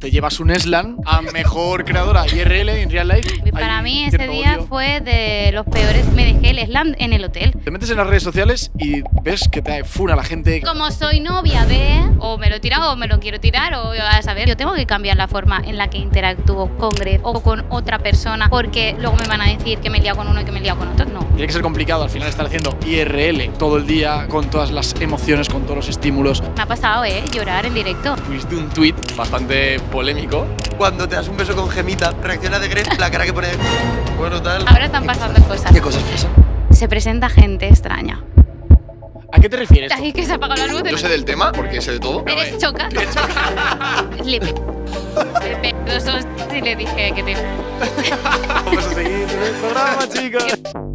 te llevas un slam a mejor creadora IRL en Real Life. para mí ese día fue de los peores. Me dejé el Eslan en el hotel. Te metes en las redes sociales y ves que te funa la gente. Como soy novia ve, o me lo he tirado o me lo quiero tirar, o a saber, yo tengo que cambiar la forma en la que interactúo con Greg o con otra persona, porque luego me van a decir que me he con uno y que me he con otro. No. Tiene que ser complicado al final estar haciendo IRL todo el día, con todas las emociones, con todos los estímulos. Me ha pasado, ¿eh? Llorar en directo. Tuviste un tweet bastante polémico. Cuando te das un beso con Gemita, reacciona de gret la cara que pone... Bueno, tal... Ahora están pasando cosas. ¿Qué cosas pasan? Se presenta gente extraña. ¿A qué te refieres? Ahí que se ha apagado la luz. Yo sé del tema, porque sé de todo. Eres choca. choca. le pedo. le dos le dije que te... Vamos a seguir el programa, chicos.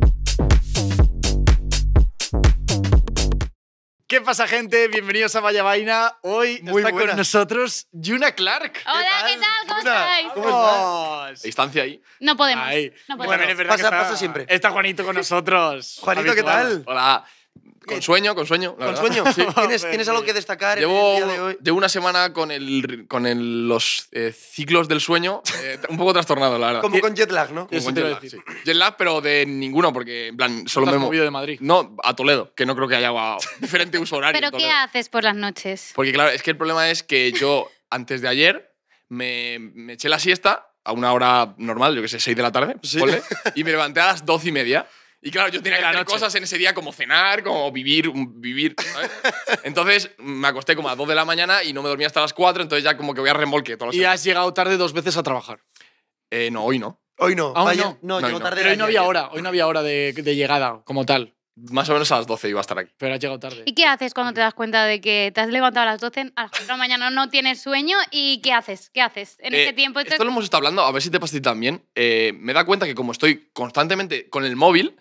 ¿Qué pasa, gente? Bienvenidos a Vaya Vaina. Hoy Muy está con nosotros Yuna Clark. Hola, ¿qué tal? ¿Cómo estáis? ¿Cómo Distancia ahí. No podemos. Ahí. No podemos. pasa, pasa siempre. Está Juanito con nosotros. Juanito, ¿qué tal? Hola. Con eh, sueño, con sueño. ¿Con sueño? ¿Tienes, ¿Tienes, algo que destacar? Llevo, en el día de hoy? Llevo una semana con, el, con el, los eh, ciclos del sueño eh, un poco trastornado, la verdad. Como con jet lag, ¿no? Como con jet lag, Jet lag, pero de ninguno, porque en plan, solo me movido de Madrid? No, a Toledo, que no creo que haya diferente uso horario. ¿Pero qué haces por las noches? Porque claro, es que el problema es que yo antes de ayer me, eché la siesta a una hora normal, yo que sé, 6 de la tarde, y me levanté a las 12 y media. Y claro, yo tenía que hacer cosas en ese día como cenar, como vivir, vivir. Entonces me acosté como a 2 de la mañana y no me dormía hasta las 4, entonces ya como que voy a remolque. ¿Y has llegado tarde dos veces a trabajar? Eh, no, hoy no. Hoy no. no. hoy no había hora, hoy no había hora de llegada como tal. Más o menos a las 12 iba a estar aquí. Pero has llegado tarde. ¿Y qué haces cuando te das cuenta de que te has levantado a las 12, a las 4 de la mañana no tienes sueño? ¿Y qué haces? ¿Qué haces en eh, ese tiempo? Esto, lo hemos estado hablando, a ver si te pasa a ti también. Eh, me da cuenta que como estoy constantemente con el móvil,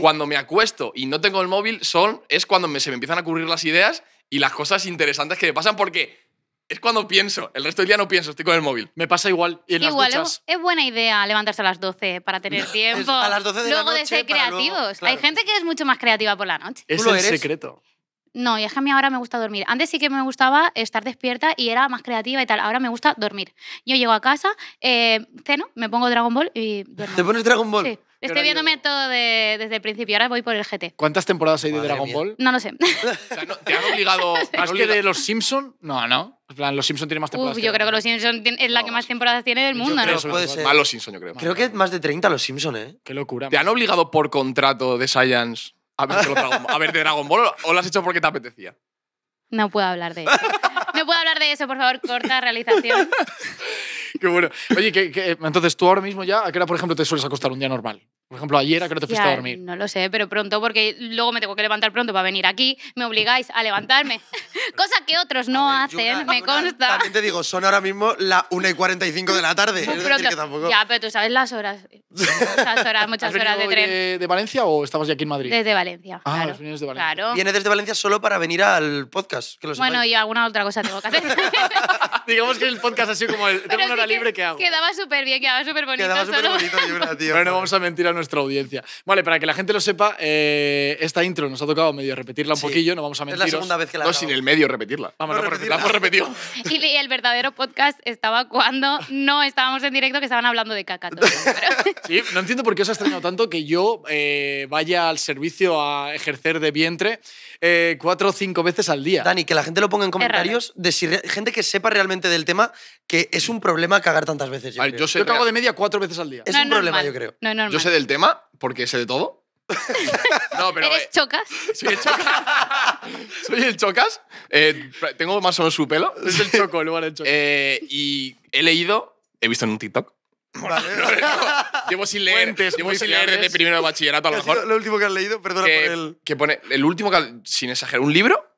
cuando me acuesto y no tengo el móvil, son, es cuando me, se me empiezan a ocurrir las ideas y las cosas interesantes que me pasan porque es cuando pienso. El resto del día no pienso, estoy con el móvil. Me pasa igual. Y en las duchas... es buena idea levantarse a las 12 para tener tiempo. a las 12 de luego la noche. de ser creativos. Hay gente que es mucho más creativa por la noche. Eso Es el secreto. No, y es que a mí ahora me gusta dormir. Antes sí que me gustaba estar despierta y era más creativa y tal. Ahora me gusta dormir. Yo llego a casa, eh, ceno, me pongo Dragon Ball y duermo. ¿Te pones Dragon Ball? Sí. Estoy viéndome todo desde el principio. Ahora voy por el GT. ¿Cuántas temporadas hay de Dragon Ball? No lo sé. ¿Te han obligado más que de los Simpsons? No, no. En plan, los Simpsons tienen más temporadas. yo creo que los Simpsons es la que más temporadas tiene del mundo, creo, ¿no? Más los Simpsons, yo creo. Creo que más de 30 los Simpsons, ¿eh? Qué locura. ¿Te han obligado por contrato de Science a ver, a ver de Dragon Ball o lo has hecho porque te apetecía? No puedo hablar de eso. No puedo hablar de eso, por favor, corta realización. Qué bueno. Oye, entonces tú ahora mismo ya, ¿a qué hora, por ejemplo, te sueles acostar un día normal? Por ejemplo, ayer a que no te fuiste a dormir. No lo sé, pero pronto, porque luego me tengo que levantar pronto para venir aquí. Me obligáis a levantarme. Cosa que otros no hacen, me consta. También te digo, son ahora mismo las 1 y 45 de la tarde. Es decir que tampoco... Ya, pero tú sabes las horas. Muchas horas, muchas horas de tren. De, ¿De Valencia o estamos ya aquí en Madrid? Desde Valencia. Ah, claro. niños de Valencia. Claro. Viene desde Valencia solo para venir al podcast. bueno, y alguna otra cosa tengo que hacer. Digamos que el podcast ha sido como el. tengo una hora libre, que hago? Quedaba súper bien, quedaba súper bonito. Quedaba súper bonito, tío. Pero no vamos a mentir a nuestra audiencia. Vale, para que la gente lo sepa, eh, esta intro nos ha tocado medio repetirla un poquillo, no vamos a mentir. Es la segunda vez que la No, sin el medio repetirla. Vamos, a repetirla. la hemos repetido. Y el verdadero podcast estaba cuando no estábamos en directo, que estaban hablando de caca. Sí, no entiendo por qué os ha extrañado tanto que yo eh, vaya al servicio a ejercer de vientre eh, cuatro o cinco veces al día. Dani, que la gente lo ponga en comentarios de si gente que sepa realmente del tema que es un problema cagar tantas veces. Yo, cago de media cuatro veces al día. es un problema, yo creo. yo sé del tema porque sé de todo. no, pero, ¿Eres eh, chocas? Soy el chocas. soy el chocas. Eh, tengo más o menos su pelo. Es el choco el lugar del choco. y he leído, he visto en un TikTok, Vale. llevo, sin leer, llevo sin leer desde primero de bachillerato a lo mejor. Lo último que has leído, perdona que, por el. Que pone, el último que, sin exagerar, un libro,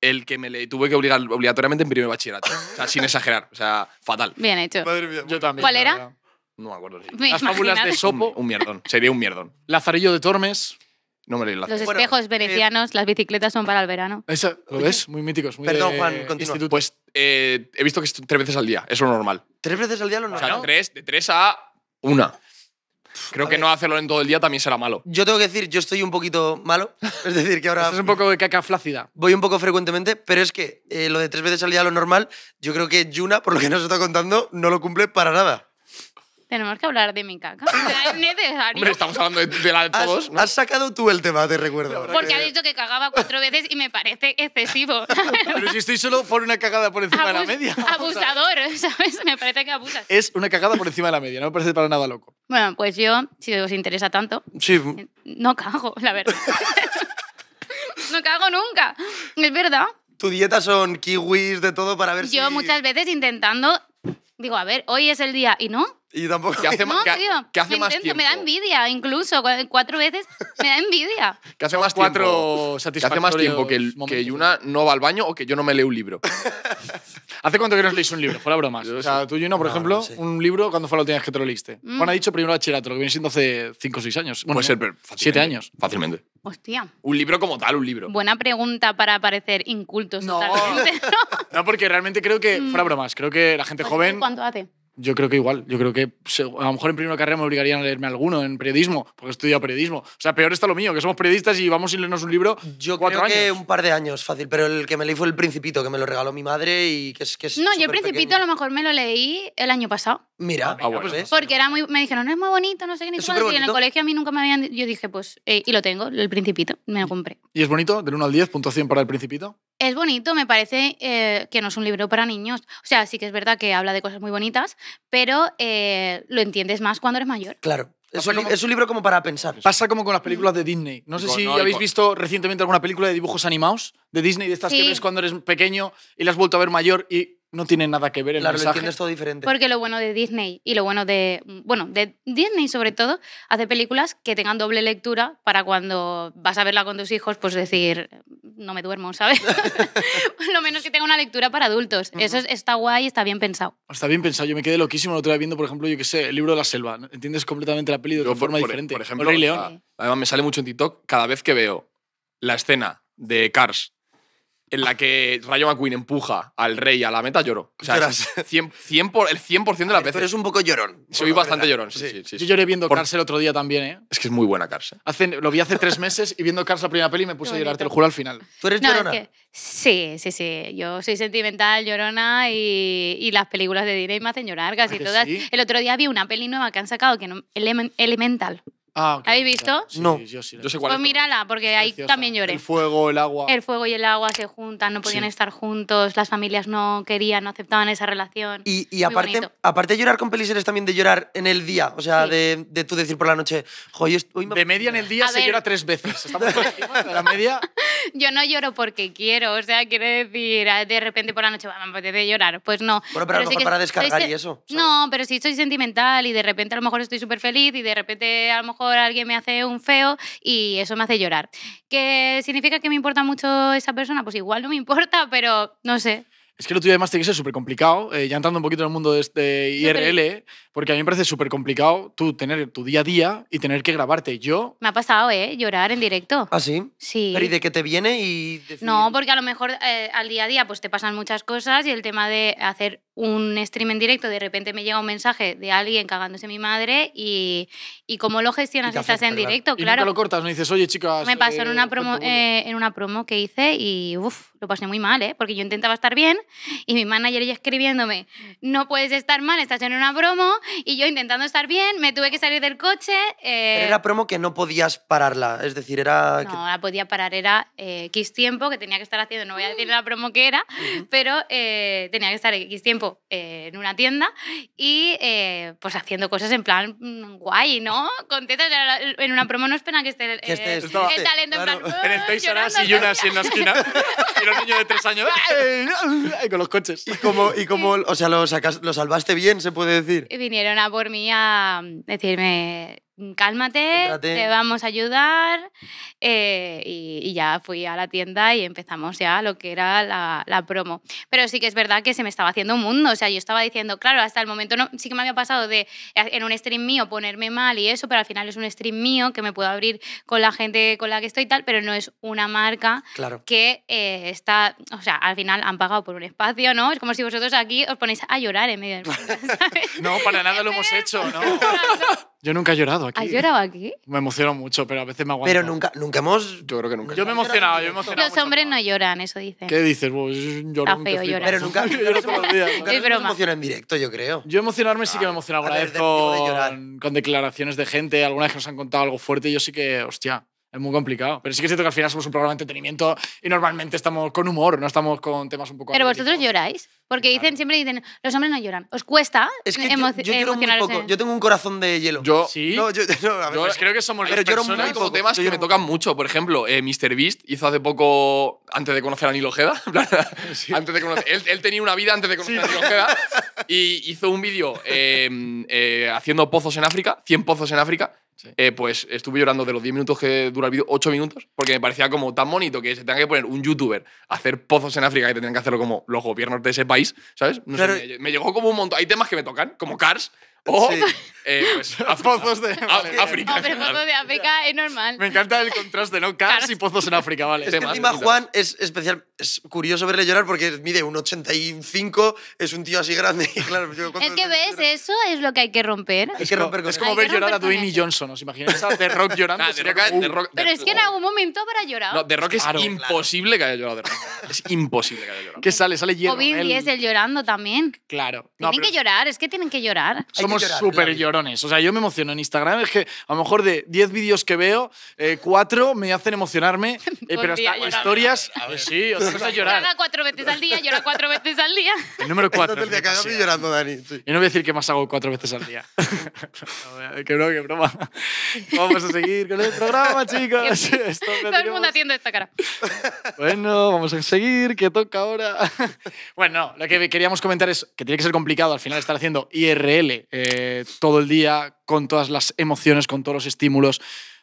el que me leí, tuve que obligar obligatoriamente en primero de bachillerato. o sea, sin exagerar, o sea, fatal. Bien hecho. Yo también. ¿Cuál era? No me acuerdo. Las fábulas de Sopo, un mierdón. Sería un mierdón. Lazarillo de Tormes. No me Los espejos venecianos, eh, las bicicletas son para el verano. Eso ¿Lo ves? Muy míticos. Muy Perdón, Juan, Pues eh, he visto que es tres veces al día, es lo normal. ¿Tres veces al día lo normal? O sea, tres, de tres a una. Creo que no hacerlo en todo el día también será malo. Yo tengo que decir, yo estoy un poquito malo. Es decir, que ahora. es un poco de caca flácida. Voy un poco frecuentemente, pero es que eh, lo de tres veces al día lo normal, yo creo que Yuna, por lo que nos está contando, no lo cumple para nada. Tenemos que hablar de mi caca. es necesario. Hombre, estamos hablando de, la de todos. Has, sacado tú el tema, te recuerdo. Porque ha dicho que cagaba cuatro veces y me parece excesivo. Pero si estoy solo por una cagada por encima de la media. Abusador, ¿sabes? Me parece que abusas. Es una cagada por encima de la media, no me parece para nada loco. Bueno, pues yo, si os interesa tanto, sí. no cago, la verdad. no cago nunca. Es verdad. ¿Tu dieta son kiwis, de todo para ver si...? Yo muchas veces intentando... Digo, a ver, hoy es el día y no, y tampoco. ¿Qué hace, más, me tiempo? Me da envidia, incluso cuatro veces me da envidia. ¿Qué hace más cuatro tiempo? hace más tiempo que, que Yuna no va al baño o que yo no me leo un libro? ¿Hace cuánto que no leís un libro? Fuera bromas. O sea, tú, Yuna, por ejemplo, un libro, ¿cuándo fue la última vez que te lo leíste? Juan mm. ha dicho primero bachillerato, lo que viene siendo hace cinco o seis años. Puede ser, pero Siete años. Fácilmente. Hostia. Un libro como tal, un libro. Buena pregunta para parecer incultos no. totalmente. no, porque realmente creo que, mm. fuera bromas, creo que la gente joven. ¿Cuánto hace? Yo creo que igual, yo creo que a lo mejor en primera carrera me obligarían a leerme alguno en periodismo, porque estudio periodismo. O sea, peor está lo mío, que somos periodistas y vamos sin leernos un libro. Yo cuatro creo que un par de años, fácil, pero el que me leí fue El Principito, que me lo regaló mi madre y que es... Que no, yo El Principito a lo mejor me lo leí el año pasado. Mira, ah, ah, pues porque era muy, me dijeron, no es muy bonito, no sé qué ni cuándo. Y en el colegio a mí nunca me habían. Yo dije, pues, eh, y lo tengo, el Principito, me lo compré. ¿Y es bonito? Del 1 al 10, punto para el Principito. Es bonito, me parece eh, que no es un libro para niños. O sea, sí que es verdad que habla de cosas muy bonitas, pero eh, lo entiendes más cuando eres mayor. Claro. Es un, libro como para pensar. Pasa como con las películas de Disney. No sé si habéis visto recientemente alguna película de dibujos animados de Disney, de estas que ves cuando eres pequeño y las has vuelto a ver mayor y no tiene nada que ver el claro, mensaje. todo diferente. Porque lo bueno de Disney y lo bueno de, bueno, de Disney sobre todo, hace películas que tengan doble lectura para cuando vas a verla con tus hijos, pues decir, no me duermo, ¿sabes? lo menos que tenga una lectura para adultos. Eso está guay, está bien pensado. Ah, está bien pensado. Yo me quedé loquísimo la otra vez viendo, por ejemplo, yo qué sé, el libro de la selva. Entiendes completamente la peli de forma diferente. Por ejemplo, Rey León. Ah, además, me sale mucho en TikTok cada vez que veo la escena de Cars en la que Rayo McQueen empuja al rey a la meta, lloro. O sea, el 100% de las veces. Pero es un poco llorón. Soy bastante llorón, sí, sí. Sí, Yo lloré viendo Cars el otro día también, ¿eh? Es que es muy buena Cars. ¿eh? lo vi hace tres meses y viendo Cars la primera peli me puse a llorar, te juro al final. ¿Tú eres sí, sí, sí. Yo soy sentimental, llorona y, las películas de Disney me hacen llorar casi todas. El otro día vi una peli nueva que han sacado que es Elemental. Ah, ¿Habéis visto? no. Yo, sí pues mírala, porque ahí también lloré. El fuego, el agua. El fuego y el agua se juntan, no podían estar juntos, las familias no querían, no aceptaban esa relación. Y, y aparte, aparte de llorar con pelis, eres también de llorar en el día. O sea, de, de, tú decir por la noche, hoy estoy. De media en el día se llora tres veces. Estamos la media. Yo no lloro porque quiero, o sea, quiere decir, ah, de repente por la noche, me apetece llorar. Pues no. Bueno, pero, a lo mejor para descargar y eso. No, pero si soy sentimental y de repente a lo mejor estoy súper feliz y de repente a lo mejor alguien me hace un feo y eso me hace llorar. ¿Qué significa que me importa mucho esa persona? Pues igual no me importa, pero no sé. Es que lo tuyo además tiene que ser súper complicado. Eh, ya entrando un poquito en el mundo de este IRL, porque a mí me parece súper complicado tú tener tu día a día y tener que grabarte. Yo. Me ha pasado, ¿eh? Llorar en directo. ¿Ah, sí? Sí. Pero ¿y de qué te viene? y No, porque a lo mejor eh, al día a día pues te pasan muchas cosas y el tema de hacer un stream en directo, de repente me llega un mensaje de alguien cagándose mi madre y, y cómo lo gestionas si estás en directo, claro. Y lo cortas, no dices, oye, chicas. Me pasó en, eh, una promo, eh, en una promo que hice y uff, lo pasé muy mal, ¿eh? Porque yo intentaba estar bien y mi manager ya escribiéndome, no puedes estar mal, estás en una promo y yo intentando estar bien, me tuve que salir del coche. Eh, era promo que no podías pararla, es decir, era... No, la podía parar, era eh, X tiempo que tenía que estar haciendo, no voy a decir la promo que era, pero eh, tenía que estar X tiempo en una tienda y pues haciendo cosas en plan mm, guay, ¿no? Contenta, en una promo no es que que esté el talento en plan... en el uh, Toys y una así en la esquina y los niños de 3 años con los coches. Y como, y como o sea, lo, salvaste bien, se puede decir vinieron a por mí a mm, decirme, Mm, cálmate, te vamos a ayudar. Eh, y, ya fui a la tienda y empezamos ya lo que era la, promo. Pero sí que es verdad que se me estaba haciendo un mundo. O sea, yo estaba diciendo, claro, hasta el momento no, sí que me había pasado de eh, en un stream mío ponerme mal y eso, pero al final es un stream mío que me puedo abrir con la gente con la que estoy y tal, pero no es una marca que eh, está, o sea, al final han pagado por un espacio, ¿no? Es como si vosotros aquí os ponéis a llorar en medio del no, para nada lo hemos hecho, ¿no? Yo nunca he llorado aquí. ¿Has llorado aquí? Me emociono mucho, pero a veces me aguanto. Pero nunca, nunca hemos. Yo creo que nunca. Yo me he emocionado, yo me he emocionado. Los hombres no lloran, eso dicen. ¿Qué dices? Yo feo Pero nunca. yo lloro en directo, yo creo. Yo emocionarme sí que me ah, emociono alguna vez con, declaraciones de gente, alguna vez que nos han contado algo fuerte, y yo sí que, hostia, es muy complicado. Pero sí que cierto que al final somos un programa de entretenimiento y normalmente estamos con humor, no estamos con temas un poco. Pero vosotros lloráis. Porque dicen, siempre dicen, los hombres no lloran. ¿Os cuesta? Es que yo, lloro poco. Yo tengo un corazón de hielo. Yo, sí. No, yo, no, creo que somos pero lloro muy temas que me tocan mucho. Por ejemplo, eh, Mr. Beast hizo hace poco, antes de conocer a Nilo Ojeda. antes de él, tenía una vida antes de conocer a Nilo Ojeda. Y hizo un vídeo eh, eh, haciendo pozos en África, 100 pozos en África eh, pues estuve llorando de los 10 minutos que dura el vídeo, 8 minutos, porque me parecía como tan bonito que se tenga que poner un youtuber a hacer pozos en África que tendrían que hacerlo como los gobiernos de ese país, ¿sabes? me, llegó como un montón. Hay temas que me tocan, como Cars, o pozos de África. pozos de África es normal. Me encanta el contraste, ¿no? Cars y pozos en África, vale. Es que Juan es especial, es curioso verle llorar porque mide un 85, es un tío así grande. Y claro, es que ves, eso es lo que hay que romper. Es como ver llorar a Dwayne Johnson, ¿os imagináis De Rock llorando? Uh. pero es que en algún momento habrá llorado. No, Rock es imposible que haya llorado. Es imposible que haya llorado. Que sale? Sale hierro. O es el... llorando también. Claro. tienen que llorar, es que tienen que llorar súper llorones. O sea, yo me emociono en Instagram. Es que a lo mejor de 10 vídeos que veo, 4 eh, me hacen emocionarme. Eh, pero hasta historias. A ver, sí, otra cosa llorar. Llora cuatro veces al día, llora 4 veces al día. El número 4. Y no voy a decir que más hago 4 veces al día. que broma que broma. Vamos a seguir con el programa, chicos. Todo el mundo haciendo esta cara. Bueno, vamos a seguir, que toca ahora. Bueno, lo que queríamos comentar es que tiene que ser complicado al final estar haciendo IRL eh, eh, todo el día, con todas las emociones, con todos los estímulos.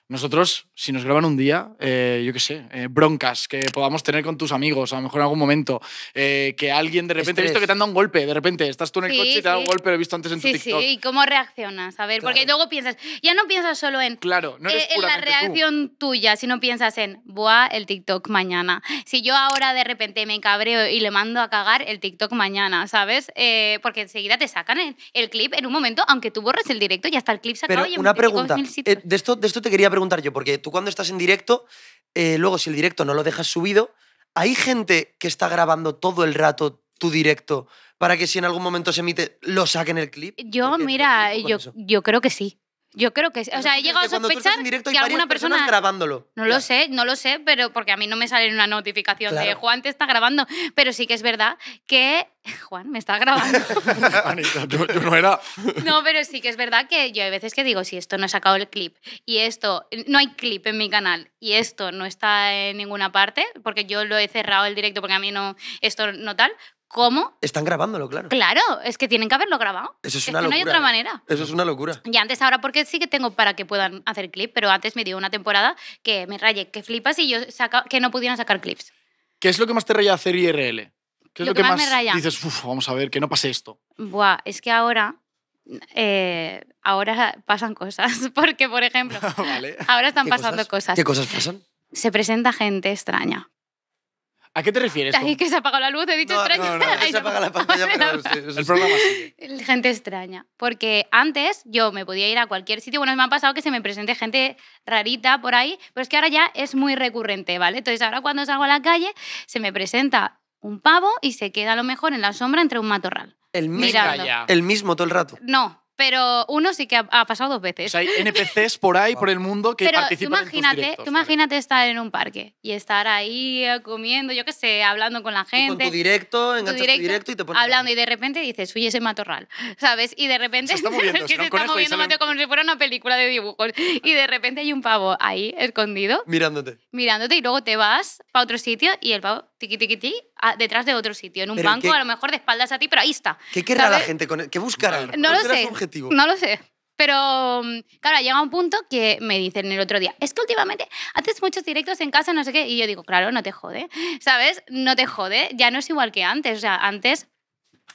Nosotros, si nos graban un día, eh, yo qué sé, eh, broncas que podamos tener con tus amigos, a lo mejor en algún momento, eh, que alguien de repente, he visto que te han dado un golpe, de repente estás tú en el coche y te da un golpe, lo he visto antes en tu TikTok. Sí, ¿y cómo reaccionas? A ver, porque luego piensas, ya no piensas solo en, claro, no la reacción tuya, sino piensas en, buah, el TikTok mañana. Si yo ahora de repente me cabreo y le mando a cagar el TikTok mañana, ¿sabes? porque enseguida te sacan el, clip en un momento, aunque tú borres el directo ya está el clip sacado y una pregunta, de, esto, de esto te quería preguntar preguntar yo, porque tú cuando estás en directo, eh, luego si el directo no lo dejas subido, hay gente que está grabando todo el rato tu directo para que si en algún momento se emite, lo saquen el clip. Yo, mira, yo creo que sí. Yo creo que sí. O sea, he llegado a sospechar que alguna persona grabándolo. No lo sé, no lo sé, pero porque a mí no me sale una notificación de Juan te está grabando, pero sí que es verdad que Juan me está grabando. Anita, yo, no era. no, pero sí que es verdad que yo hay veces que digo, si esto no ha sacado el clip y esto no hay clip en mi canal y esto no está en ninguna parte, porque yo lo he cerrado el directo porque a mí no esto no tal, ¿Cómo? Están grabándolo, claro. Claro, es que tienen que haberlo grabado. Eso es, una que locura. No hay otra ¿eh? manera. Eso es una locura. Y antes, ahora, porque sí que tengo para que puedan hacer clip, pero antes me dio una temporada que me rayé, que flipas y yo que no pudieran sacar clips. ¿Qué es lo que más te raya hacer IRL? ¿Qué es lo, que, más, me dices, uff, vamos a ver, que no pase esto? Buah, es que ahora. Eh, ahora pasan cosas. Porque, por ejemplo, ahora están pasando cosas. ¿Qué cosas pasan? Se presenta gente extraña ¿A qué te refieres? que se apagado la luz, he dicho extraña. No, se la pantalla, pero el programa sigue. Gente extraña. Porque antes yo me podía ir a cualquier sitio. Bueno, me ha pasado que se me presente gente rarita por ahí, pero es que ahora ya es muy recurrente, ¿vale? Entonces ahora cuando salgo a la calle se me presenta un pavo y se queda a lo mejor en la sombra entre un matorral. El el mismo todo el rato. No, pero uno sí que ha, pasado dos veces. O sea, hay NPCs por ahí, por el mundo, que participan imagínate, en tus directos, tú imagínate estar en un parque y estar ahí eh, comiendo, yo qué sé, hablando con la gente. con tu directo, enganchas tu directo, y te pones... Hablando y de repente dices, fui ese matorral, ¿sabes? Y de repente... Se está moviendo, se está moviendo como si fuera una película de dibujos. Y de repente hay un pavo ahí, escondido. Mirándote. Mirándote y luego te vas para otro sitio y el pavo tiqui, tiqui, detrás de otro sitio, en un banco, a lo mejor de espaldas a ti, pero ahí está. ¿Qué querrá la gente con e, ¿Qué buscará? No lo sé. No lo sé. Pero, mm, claro, llega un punto que me dicen el otro día, es que últimamente haces muchos directos en casa, no sé qué, y yo digo, claro, no te jode, ¿sabes? No te jode, ya no es igual que antes, o sea, antes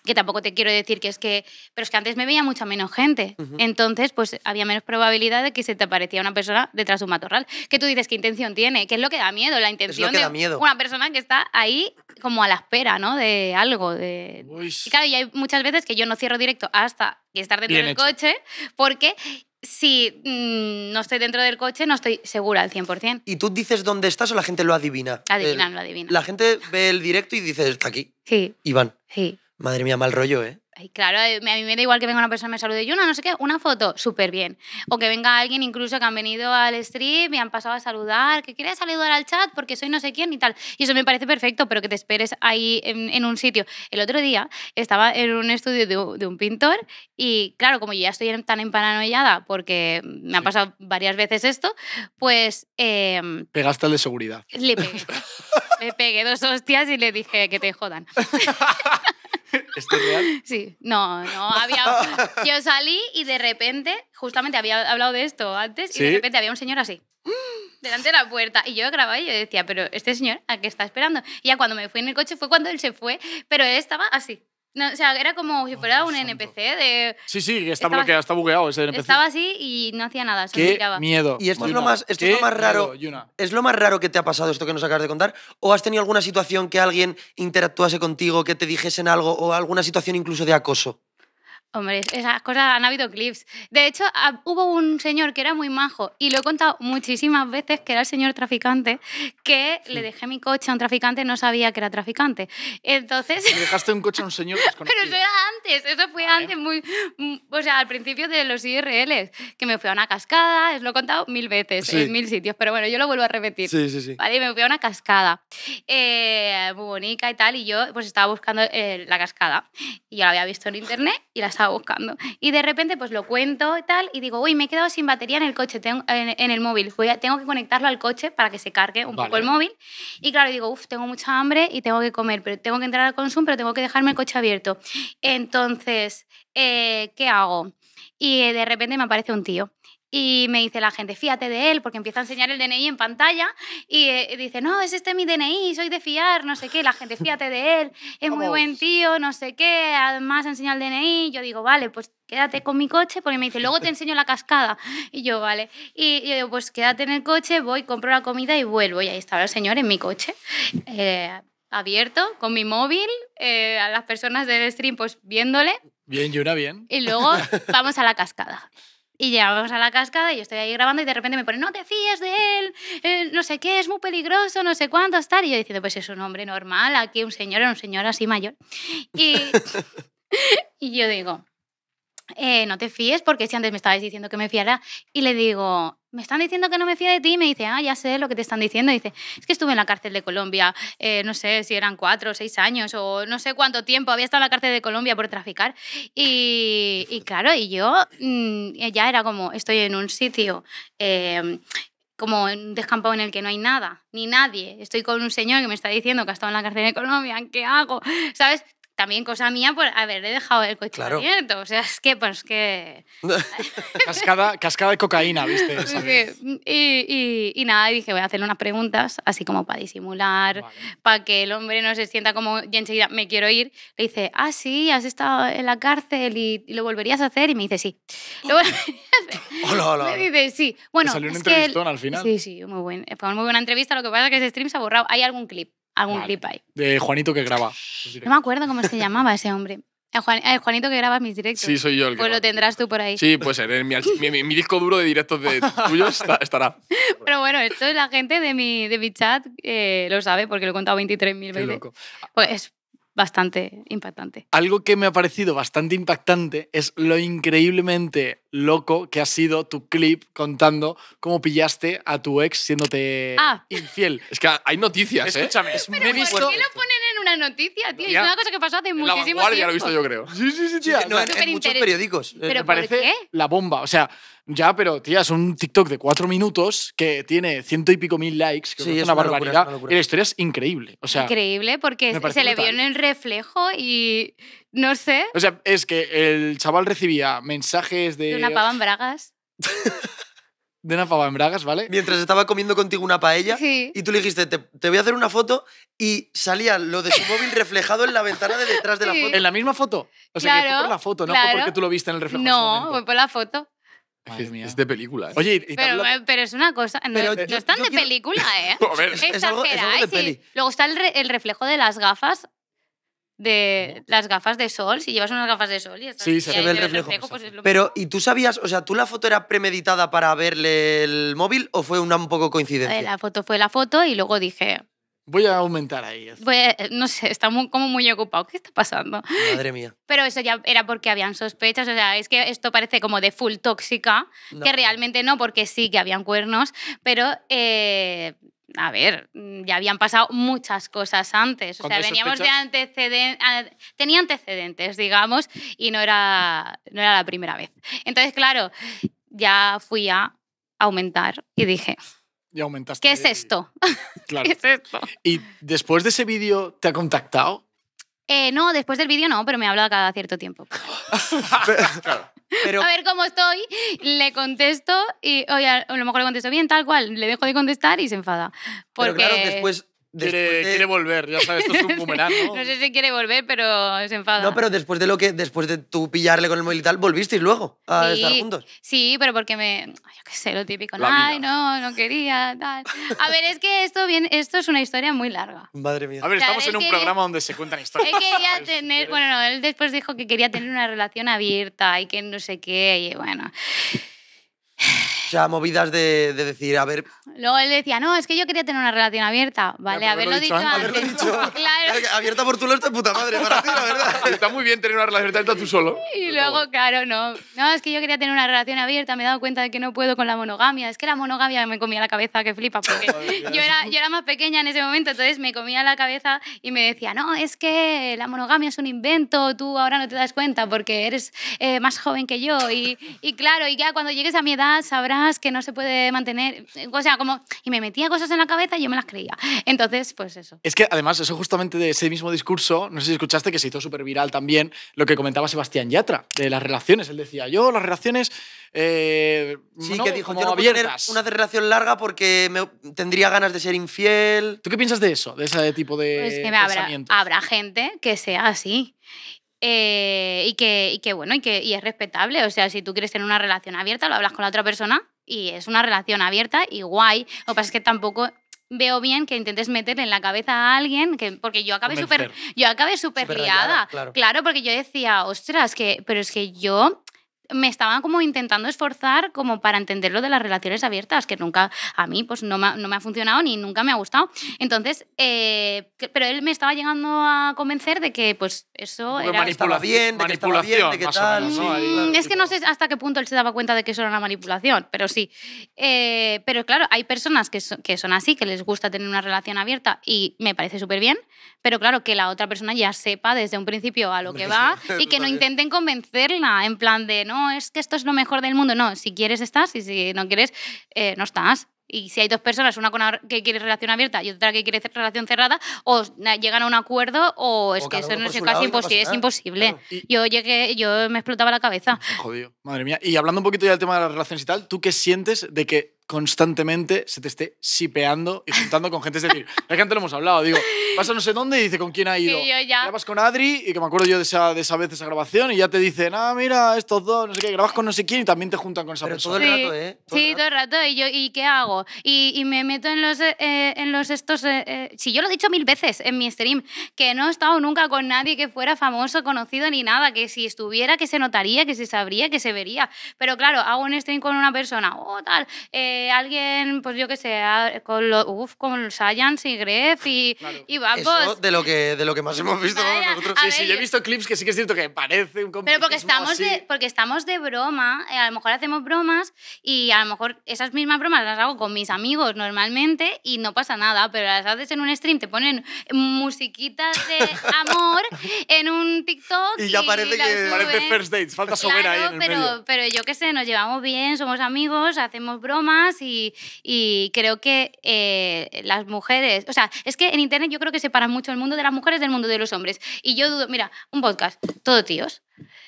que tampoco te quiero decir que es que, pero es que antes me veía mucha menos gente. Entonces, pues había menos probabilidad de que se te aparecía una persona detrás de un matorral. Que tú dices, ¿qué intención tiene? ¿Qué es lo que da miedo? La intención de una persona que está ahí como a la espera, ¿no? De algo. De... Y claro, y hay muchas veces que yo no cierro directo hasta estar dentro del coche porque si mm, no estoy dentro del coche, no estoy segura al 100%. ¿Y tú dices dónde estás o la gente lo adivina? Adivinan, lo adivina. La gente ve el directo y dice, está aquí. Sí. Iván. Sí. Madre mía, mal rollo, ¿eh? Ay, claro, eh, a mí me da igual que venga una persona y me salude y una, no sé qué, una foto, súper bien. O que venga alguien incluso que han venido al stream y han pasado a saludar, que quiere saludar al chat porque soy no sé quién y tal. Y eso me parece perfecto, pero que te esperes ahí en, un sitio. El otro día estaba en un estudio de, un pintor y claro, como yo ya estoy tan empananoyada porque me ha pasado varias veces esto, pues... Eh, Pegaste al de seguridad. Le pegué. le pegué dos hostias y le dije que te jodan. ¿Esto real? Sí, no, no, había... Yo salí y de repente, justamente había hablado de esto antes, y de repente había un señor así, delante de la puerta, y yo grababa y yo decía, pero este señor, ¿a qué está esperando? ya cuando me fui en el coche fue cuando él se fue, pero él estaba así o sea, era como si fuera un NPC de... Sí, sí, está estaba bloqueado, está bugueado ese NPC. Estaba así y no hacía nada, solo Qué miedo. Y esto, es lo, más, es lo más raro. ¿Es lo más raro que te ha pasado esto que nos acabas de contar? ¿O has tenido alguna situación que alguien interactuase contigo, que te dijesen algo, o alguna situación incluso de acoso? Hombre, esas cosas han habido clips. De hecho, hubo un señor que era muy majo y lo he contado muchísimas veces que era el señor traficante, que le dejé mi coche a un traficante, no sabía que era traficante. Entonces... Le dejaste un coche a un señor Pero eso era antes, eso fue antes, muy, mm, o sea, al principio de los IRLs, que me fui a una cascada, os lo he contado mil veces, en mil sitios, pero bueno, yo lo vuelvo a repetir. Sí, sí, sí. me fui a una cascada, eh, muy bonita y tal, y yo pues estaba buscando eh, la cascada y yo la había visto en internet y la estaba buscando. Y de repente pues lo cuento y tal y digo, uy, me he quedado sin batería en el coche, en, el móvil, tengo que conectarlo al coche para que se cargue un poco el móvil. Y claro, digo, uff, tengo mucha hambre y tengo que comer, pero tengo que entrar al consumo, pero tengo que dejarme el coche abierto. Entonces, eh, ¿qué hago? Y eh, de repente me aparece un tío y me dice la gente, fíate de él, porque empieza a enseñar el DNI en pantalla eh, y dice, no, es este mi DNI, soy de fiar, no sé qué. La gente, fíate de él, es muy buen tío, no sé qué. Además, enseña el DNI. Yo digo, vale, pues quédate con mi coche, porque me dice, luego te enseño la cascada. Y yo, vale. Y yo digo, pues quédate en el coche, voy, compro la comida y vuelvo. Y ahí estaba el señor en mi coche. Eh, abierto con mi móvil, eh, a las personas del stream pues viéndole. Bien, Yura, bien. Y luego vamos a la cascada. Y llegamos a la cascada y yo estoy ahí grabando y de repente me pone no te fíes de él, eh, no sé qué, es muy peligroso, no sé cuánto, estar Y yo diciendo, pues es un hombre normal, aquí un señor, un señor así mayor. Y, yo digo, eh, no te fíes porque si antes me estabais diciendo que me fiara. Y le digo, me están diciendo que no me fío de ti me dice, ah, ya sé lo que te están diciendo. dice, es que estuve en la cárcel de Colombia, eh, no sé si eran cuatro o seis años o no sé cuánto tiempo había estado en la cárcel de Colombia por traficar. Y, claro, y yo mm, ya era como, estoy en un sitio em, como en un descampado en el que no hay nada, ni nadie. Estoy con un señor que me está diciendo que ha estado en la cárcel de Colombia, ¿qué hago? ¿Sabes? también cosa mía por haberle dejado el coche abierto. O sea, es que, pues que... cascada, cascada de cocaína, viste. Sí. Y, y, y, nada, dije, voy a hacerle unas preguntas, así como para disimular, para que el hombre no se sienta como, y enseguida me quiero ir. Le dice, ah, sí, has estado en la cárcel y, lo volverías a hacer. Y me dice, sí. Lo hola, hola. Me dice, sí. Bueno, salió un entrevistón al final. Sí, sí, muy buen. Fue una muy buena entrevista, lo que pasa es que ese stream se ha borrado. Hay algún clip hago clip ahí. De Juanito que graba. No me acuerdo cómo se llamaba ese hombre. El, eh, Juanito que graba mis directos. Sí, soy yo el que. Pues lo tendrás tú por ahí. Sí, puede ser. mi, disco duro de directos de tuyos estará. Pero bueno, esto es la gente de mi, de chat eh, lo sabe porque lo he contado 23.000 veces. Qué loco. Pues bastante impactante. Algo que me ha parecido bastante impactante es lo increíblemente loco que ha sido tu clip contando cómo pillaste a tu ex siéndote ah. infiel. Es que hay noticias, ¿eh? Escúchame. ¿por qué lo ponen en una noticia, tío. Es una cosa que pasó hace muchísimos muchísimo tiempo. ya lo he visto yo, creo. Sí, sí, sí, tía. Sí, no, en, muchos periódicos. ¿Pero me parece la bomba. O sea, ya, pero tía, es un TikTok de cuatro minutos que tiene ciento y pico mil likes, sí, es, una, barbaridad. Locura, Y la historia es increíble. O sea, increíble, porque se le vio en el reflejo y no sé. O sea, es que el chaval recibía mensajes de. De una pava en bragas. de una pava en bragas, ¿vale? Mientras estaba comiendo contigo una paella y tú le dijiste, te, voy a hacer una foto y salía lo de su móvil reflejado en la ventana de detrás de la foto. ¿En la misma foto? O sea, que fue por la foto, no fue porque tú lo viste en el reflejo. No, fue por la foto. Madre mía. Es de película. ¿eh? Oye, pero, eh, pero, es una cosa. No, están de película, ¿eh? es, es, de peli. Luego está el, reflejo de las gafas de las gafas de sol, si llevas unas gafas de sol y estás sí, se, ve el reflejo. Pues, pues, pero, ¿y tú sabías, o sea, tú la foto era premeditada para verle el móvil o fue una un poco coincidencia? Eh, la foto fue la foto y luego dije... Voy a aumentar ahí. Eh, no sé, está como muy ocupado. ¿Qué está pasando? Madre mía. Pero eso ya era porque habían sospechas. O sea, es que esto parece como de full tóxica, que realmente no, porque sí que habían cuernos, pero eh, a ver, mm, ya habían pasado muchas cosas antes. O sea, veníamos de antecedentes, tenía antecedentes, digamos, y no era, no era la primera vez. Entonces, claro, ya fui a aumentar y dije, y aumentaste. ¿Qué es esto? Claro. ¿Qué es esto? ¿Y después de ese vídeo te ha contactado? Eh, no, después del vídeo no, pero me ha hablado cada cierto tiempo. claro. A ver cómo estoy, le contesto y a lo mejor le contesto bien, tal cual, le dejo de contestar y se enfada. Pero claro, después Quiere, volver, ya sabes, esto es un boomerang. ¿no? ¿no? sé si quiere volver, pero se enfada. No, pero después de lo que después de tú pillarle con el móvil y tal, volvisteis luego a estar juntos. Sí, pero porque me yo qué sé, lo típico, ay, no, no quería, tal. A ver, es que esto bien, esto es una historia muy larga. Madre mía. A ver, estamos en un programa donde se cuentan historias. bueno, él después dijo que quería tener una relación abierta y que no sé qué, y bueno sea, movidas de, decir, a ver. Luego él decía, no, es que yo quería tener una relación abierta. Vale, haberlo, dicho, antes. dicho. Abierta por tu lado está puta madre para ti, la verdad. Está muy bien tener una relación abierta tú solo. Y luego, claro, no. No, es que yo quería tener una relación abierta, me he dado cuenta de que no puedo con la monogamia. Es que la monogamia me comía la cabeza, que flipa, porque yo, era, yo era más pequeña en ese momento, entonces me comía la cabeza y me decía, no, es que la monogamia es un invento, tú ahora no te das cuenta porque eres eh, más joven que yo. Y, y claro, y ya cuando llegues a mi edad sabrás que no se puede mantener. O sea, como. Y me metía cosas en la cabeza y yo me las creía. Entonces, pues eso. Es que además, eso justamente de ese mismo discurso, no sé si escuchaste que se hizo súper viral también lo que comentaba Sebastián Yatra de las relaciones. Él decía, yo, las relaciones. Eh, sí, no, que dijo, yo no tener una relación larga porque me tendría ganas de ser infiel. ¿Tú qué piensas de eso? De ese tipo de pues que habrá, habrá gente que sea así. Eh, y, que, y que, bueno, y que y es respetable. O sea, si tú quieres tener una relación abierta, lo hablas con la otra persona y es una relación abierta y guay. Lo que pasa es que tampoco veo bien que intentes meter en la cabeza a alguien que porque yo acabé súper yo acabé súper liada claro. claro. porque yo decía ostras que pero es que yo me estaba como intentando esforzar como para entender lo de las relaciones abiertas, que nunca a mí pues no me ha, no me ha funcionado ni nunca me ha gustado. Entonces, eh, pero él me estaba llegando a convencer de que pues eso Porque era... Manipula bien, de que bien, de que tal. ¿no? es que no sé hasta qué punto él se daba cuenta de que eso era una manipulación, pero sí. Eh, pero claro, hay personas que que son así, que les gusta tener una relación abierta y me parece súper bien, pero claro, que la otra persona ya sepa desde un principio a lo que va y que no intenten convencerla en plan de, no, es que esto es lo mejor del mundo. No, si quieres estás y si no quieres, eh, no estás. Y si hay dos personas, una, con que quiere relación abierta y otra que quiere relación cerrada, o llegan a un acuerdo o es que eso no es casi imposible. Es imposible. Yo llegué, yo me explotaba la cabeza. Jodido, madre mía. Y hablando un poquito ya del tema de las relaciones y tal, ¿tú qué sientes de que constantemente se te esté sipeando y juntando con gente. Es decir, es que antes lo hemos hablado. Digo, vas a no sé dónde y dice con quién ha ido. grabas con Adri y que me acuerdo yo de esa, esa vez, de esa grabación, y ya te dicen, ah, mira, estos dos, no sé qué, grabas con no sé quién y también te juntan con esa persona. ¿eh? Todo el rato, ¿eh? sí, todo el rato. ¿Y, yo, ¿y qué hago? Y, me meto en los, eh, eh, en los estos. si yo lo he dicho mil veces en mi stream, que no he estado nunca con nadie que fuera famoso, conocido ni nada, que si estuviera, que se notaría, que se sabría, que se vería. Pero claro, hago un stream con una persona, o oh, tal. Eh, alguien, pues yo que sé, con, los uf, con Science y Gref y, vamos. de lo, que, de lo que más hemos visto nosotros. Sí, sí, yo he visto clips que sí que es cierto que parece un Pero porque estamos, de, porque estamos de broma, eh, a lo mejor hacemos bromas y a lo mejor esas mismas bromas las hago con mis amigos normalmente y no pasa nada, pero las haces en un stream, te ponen musiquitas de amor en un TikTok. Y ya parece que parece first dates, falta sobera ahí pero, pero yo que sé, nos llevamos bien, somos amigos, hacemos bromas y, creo que eh, las mujeres, o sea, es que en Internet yo creo que separan mucho el mundo de las mujeres del mundo de los hombres. Y yo dudo, mira, un podcast, todo tíos.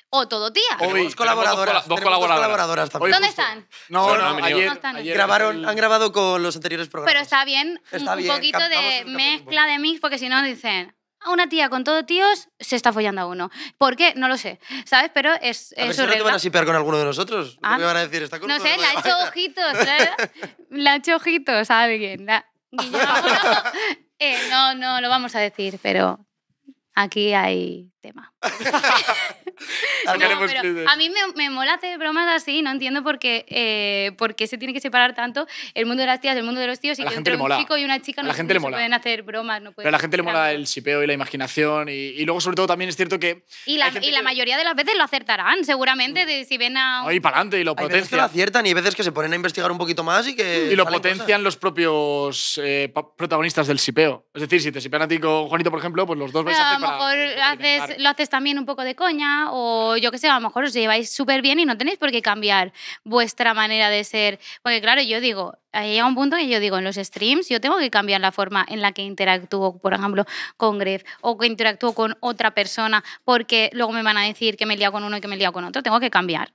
O todo tía. Hoy, colaboradoras. colaboradoras. ¿Dónde están? No, no, ayer, grabaron, han grabado con los anteriores programas. Pero está bien, un, poquito de mezcla de mix, porque si no dicen, una tía con todo tíos se está follando a uno. ¿Por qué? No lo sé, ¿sabes? Pero es. A ver, si no te van a sipear con alguno de nosotros. ¿Qué ah, me van a decir? esta cosa? no sé, la ha hecho ojitos, ¿eh? La ha hecho ojitos a alguien. Eh, no, no lo vamos a decir, pero aquí hay a mí me, mola hacer bromas así, no entiendo eh, por qué, se tiene que separar tanto el mundo de las tías del mundo de los tíos y que entre un chico y una chica no, pueden hacer bromas. pero a la gente le mola el sipeo y la imaginación y, luego sobre todo también es cierto que... Y la, mayoría de las veces lo acertarán, seguramente, mm. de, si ven a... Y para adelante y lo hay potencian. Veces que lo aciertan y hay veces que se ponen a investigar un poquito más y que... Y lo potencian los propios eh, protagonistas del sipeo. Es decir, si te sipean a ti con Juanito, por ejemplo, pues los dos vais a, a lo mejor haces lo haces también un poco de coña o yo qué sé, a lo mejor os lleváis súper bien y no tenéis por qué cambiar vuestra manera de ser. Porque claro, yo digo, llega un punto que yo digo, en los streams yo tengo que cambiar la forma en la que interactúo, por ejemplo, con Gref o que interactúo con otra persona porque luego me van a decir que me liado con uno y que me liado con otro. Tengo que cambiar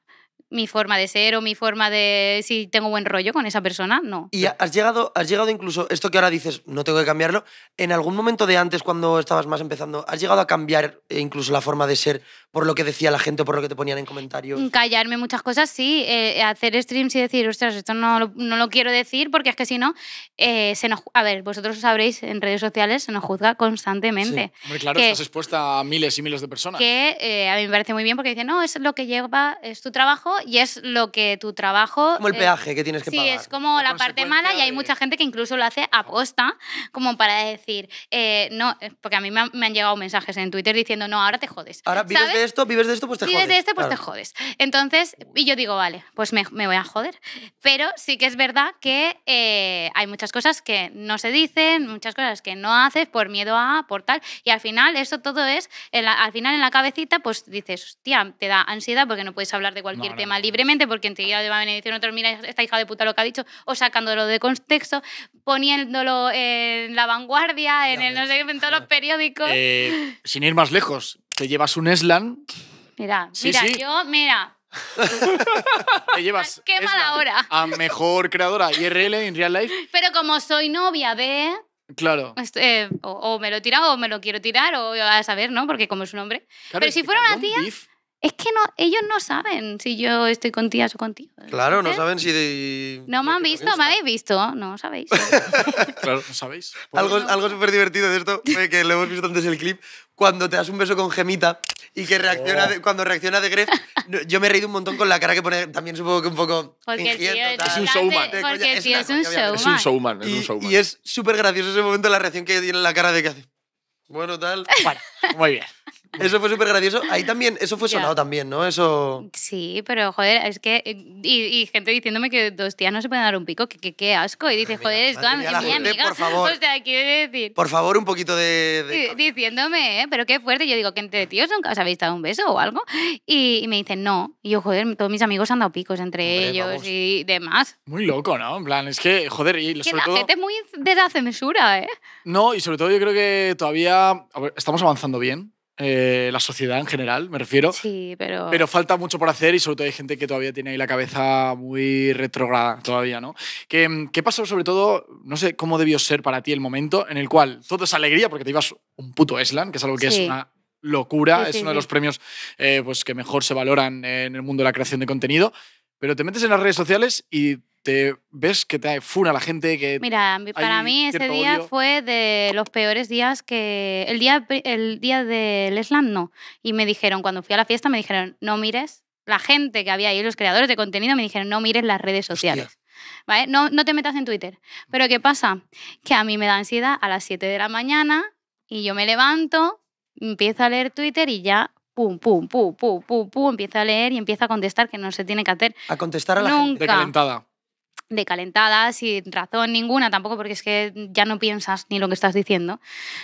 mi forma de ser o mi forma de si tengo buen rollo con esa persona, no. Y has llegado, has llegado incluso, esto que ahora dices, no tengo que cambiarlo, en algún momento de antes, cuando estabas más empezando, ¿has llegado a cambiar eh, incluso la forma de ser por lo que decía la gente o por lo que te ponían en comentarios? Mm, callarme muchas cosas, sí, eh, hacer streams y decir, ostras, esto no lo, no lo quiero decir porque es que si no, eh, se nos, a ver, vosotros sabréis, en redes sociales se nos juzga constantemente. Hombre, claro, estás expuesta a miles y miles de personas. Que a mí me parece muy bien porque dicen, no, es lo que lleva, es tu trabajo y es lo que tu trabajo... Como el eh, peaje que tienes que pagar. Sí, es como la, parte mala y hay mucha gente que incluso lo hace a aposta, como para decir, eh, no, eh, porque a mí me han, llegado mensajes en Twitter diciendo, no, ahora te jodes. Ahora vives de esto, vives de esto, pues te jodes. Vives de esto, pues te jodes. Entonces, y yo digo, vale, pues me, voy a joder. Pero sí que es verdad que hay muchas cosas que no se dicen, muchas cosas que no haces por miedo a, por tal, y al final eso todo es, al final en la cabecita, pues dices, hostia, te da ansiedad porque no puedes hablar de cualquier tema libremente, porque enseguida va a venir diciendo otro, mira, esta hija de puta lo que ha dicho, o sacándolo de contexto, poniéndolo en la vanguardia, en, el, no sé, en todos los periódicos. Eh, sin ir más lejos, te llevas un Eslan. Mira, mira, yo, mira. te llevas. Qué mala hora. A mejor creadora IRL en real life. Pero como soy novia de. Claro. Eh, o, me lo he tirado o me lo quiero tirar, o a saber, ¿no? Porque como es un hombre. Pero si fuera una tía es que no, ellos no saben si yo estoy con o contigo. Claro, no saben si... No me han visto, me habéis visto, no sabéis. claro, no sabéis. Pues algo, algo súper divertido de esto, que lo hemos visto antes el clip, cuando te das un beso con Gemita y que reacciona, oh. cuando reacciona de Gref, yo me he reído un montón con la cara que pone, también supongo que un poco... Porque el tío es un showman. Porque el tío es un showman. Es un showman, es un showman. Y es súper gracioso ese momento, la reacción que tiene en la cara de que hace. Bueno, tal. Bueno, muy bien. Eso fue súper gracioso. Ahí también, eso fue sonado también, ¿no? Eso... Sí, pero joder, es que... Eh, y, gente diciéndome que dos tías no se pueden dar un pico, que qué asco. Y dice, joder, es toda mi, amiga. Por favor. decir... Por favor, un poquito de... Diciéndome, ¿eh? Pero qué fuerte. Yo digo, que entre tíos nunca os habéis dado un beso o algo. Y, me dicen, no. Y yo, joder, todos mis amigos han dado picos entre ellos y demás. Muy loco, ¿no? En plan, es que, joder, y lo sobre la todo... gente muy deshace mesura, ¿eh? No, y sobre todo yo creo que todavía... A ver, estamos avanzando bien eh, la sociedad en general, me refiero. Sí, pero... Pero falta mucho por hacer y sobre todo hay gente que todavía tiene ahí la cabeza muy retrógrada todavía, ¿no? ¿Qué, mm, ¿Qué pasó sobre todo, no sé cómo debió ser para ti el momento en el cual todo es alegría porque te ibas un puto Eslan, que es algo que es una locura, es uno de los premios eh, pues, que mejor se valoran en el mundo de la creación de contenido, pero te metes en las redes sociales y te ves que te funa la gente que mira para mí ese día fue de los peores días que el día el día del slam no y me dijeron cuando fui a la fiesta me dijeron no mires la gente que había ahí los creadores de contenido me dijeron no mires las redes sociales ¿Vale? No, no te metas en Twitter. Mm. Pero ¿qué pasa? Que a mí me da ansiedad a las 7 de la mañana y yo me levanto, empiezo a leer Twitter y ya pum, pum, pum, pum, pum, pum, empiezo a leer y empiezo a contestar que no se tiene que hacer. A contestar a la gente. calentada de calentada, sin razón ninguna tampoco, porque es que ya no piensas ni lo que estás diciendo,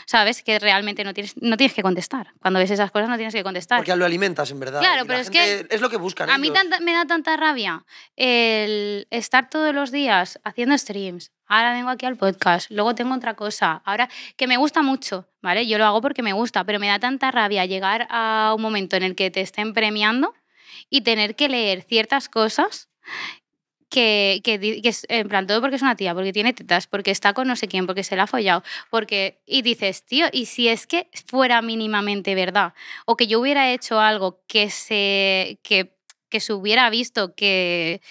¿sabes? Que realmente no tienes, no tienes que contestar. Cuando ves esas cosas no tienes que contestar. Porque lo alimentas, en verdad. Claro, pero es que... Es lo que buscan. A mí me da tanta rabia el estar todos los días haciendo streams. Ahora vengo aquí al podcast, luego tengo otra cosa, ahora que me gusta mucho, ¿vale? Yo lo hago porque me gusta, pero me da tanta rabia llegar a un momento en el que te estén premiando y tener que leer ciertas cosas que, que, en plan todo porque es una tía, porque tiene tetas, porque está con no sé quién, porque se la ha follado, porque... Y dices, tío, ¿y si es que fuera mínimamente verdad? O que yo hubiera hecho algo que se... que, que se hubiera visto que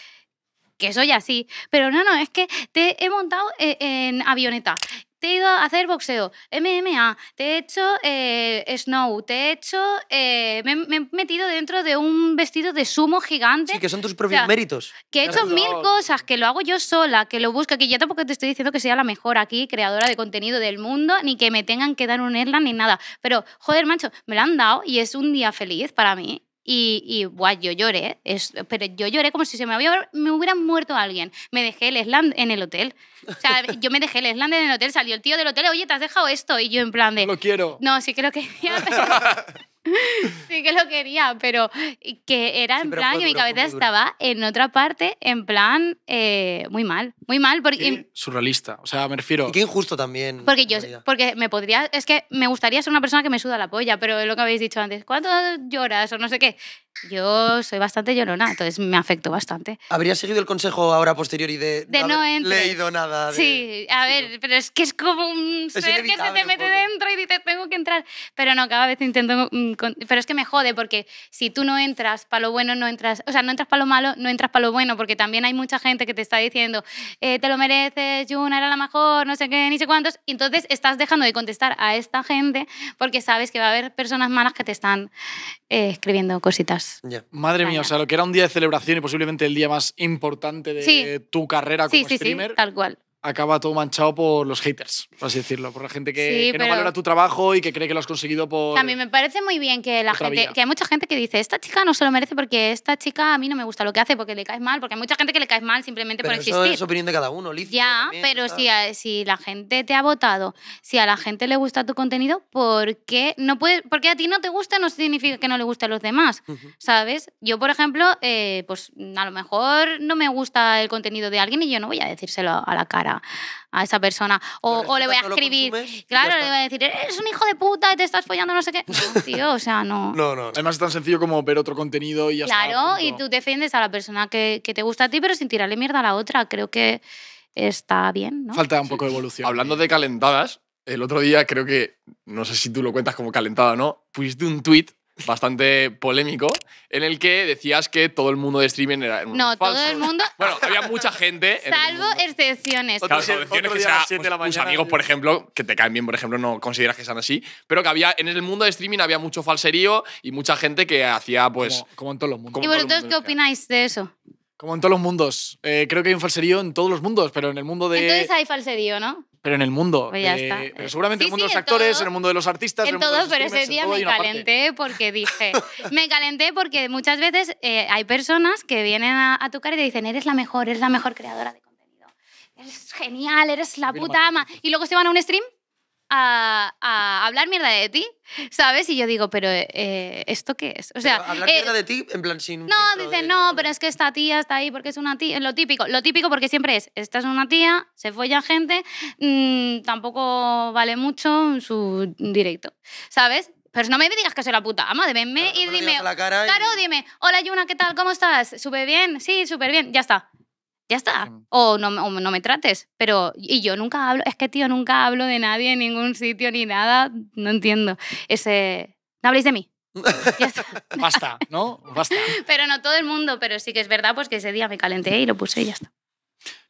que soy así. Pero no, no, es que te he montado eh, en, avioneta te he ido a hacer boxeo, MMA, te he hecho eh, snow, te he hecho. Eh, me, he metido dentro de un vestido de sumo gigante. Sí, que son tus propios méritos. Que he hecho mil cosas, que lo hago yo sola, que lo busca, que yo tampoco te estoy diciendo que sea la mejor aquí, creadora de contenido del mundo, ni que me tengan que dar un Erlan ni nada. Pero, joder, macho, me lo han dado y es un día feliz para mí y, yo lloré, pero yo lloré como si se me, hubiera, me muerto alguien. Me dejé el slam en el hotel. O sea, yo me dejé el slam en el hotel, salió el tío del hotel, oye, te has dejado esto. Y yo en plan de... Lo quiero. No, sí creo que... sí que lo quería, pero que era en plan que mi cabeza estaba en otra parte, en plan eh, muy mal, muy mal. Porque, Surrealista, o sea, me refiero... qué injusto también. Porque yo, porque me podría, es que me gustaría ser una persona que me suda la polla, pero es lo que habéis dicho antes, ¿cuánto lloras o no sé qué? Yo soy bastante llorona, entonces me afecto bastante. ¿Habría seguido el consejo ahora y de, de, de no he leído nada? Sí, a ver, pero es que es como un ser que se te mete dentro y dices, tengo que entrar. Pero no, cada vez intento mm, pero es que me jode porque si tú no entras para lo bueno, no entras, o sea, no entras para lo malo, no entras para lo bueno, porque también hay mucha gente que te está diciendo, eh, te lo mereces, Juna era la mejor, no sé qué, ni sé cuántos, entonces estás dejando de contestar a esta gente porque sabes que va a haber personas malas que te están eh, escribiendo cositas. Madre mía, o sea, lo que era un día de celebración y posiblemente el día más importante de tu carrera como sí, sí, streamer. tal cual acaba todo manchado por los haters, por así decirlo, por la gente que, no valora tu trabajo y que cree que lo has conseguido por... también me parece muy bien que la gente, que hay mucha gente que dice, esta chica no se lo merece porque esta chica a mí no me gusta lo que hace porque le caes mal, porque hay mucha gente que le caes mal simplemente pero por eso Es opinión de cada uno, Ya, pero si, si, la gente te ha votado, si a la gente le gusta tu contenido, ¿por qué no puedes, porque a ti no te gusta no significa que no le guste a los demás, ¿sabes? Yo, por ejemplo, eh, pues a lo mejor no me gusta el contenido de alguien y yo no voy a decírselo a la cara a, esa persona. O, le voy a escribir, claro, le voy a decir, eres un hijo de puta te estás follando no sé qué. tío, o sea, no. no, no. Además es tan sencillo como ver otro contenido y ya Claro, y tú defiendes a la persona que, que te gusta a ti, pero sin tirarle mierda a la otra. Creo que está bien, ¿no? Falta un poco de evolución. Hablando de calentadas, el otro día creo que, no sé si tú lo cuentas como calentada o no, pusiste un tweet bastante polémico, en el que decías que todo el mundo de streaming era. no, todo el mundo. Bueno, había mucha gente. Salvo excepciones. Claro, excepciones que sea, pues, mañana, tus amigos, por ejemplo, que te caen bien, por ejemplo, no consideras que sean así, pero que había en el mundo de streaming había mucho falserío y mucha gente que hacía, pues. Como, en todos los mundos. ¿Y vosotros qué opináis de eso? Como en todos los mundos. Eh, creo que hay un falserío en todos los mundos, pero en el mundo de. Entonces hay falserío, ¿no? en el mundo. Pues seguramente en el mundo de los actores, en el mundo de los artistas. En, todo, pero ese día me calenté porque dije. me calenté porque muchas veces eh, hay personas que vienen a, a tocar y te dicen: Eres la mejor, eres la mejor creadora de contenido. Eres genial, eres la puta ama. Y luego se van a un stream a, hablar mierda de ti, ¿sabes? Y yo digo, pero eh, ¿esto qué es? O sea, hablar eh, mierda de ti en plan sin... No, dicen, no, pero es que esta tía está ahí porque es una tía, lo típico, lo típico porque siempre es, esta es una tía, se folla gente, mm, tampoco vale mucho su directo, ¿sabes? Pero no me digas que soy la puta ama, venme y dime. Claro, dime, hola Yuna, ¿qué tal? ¿Cómo estás? ¿Súper bien? Sí, súper bien, ya está. Ya está. Em, o no, no me trates. Pero, y yo nunca hablo, es que tío, nunca hablo de nadie en ningún sitio ni nada. No entiendo. Ese, no habléis de mí. Basta, ¿no? Basta. Pero no todo el mundo, pero sí que es verdad pues que ese día me calenté y lo puse y ya está.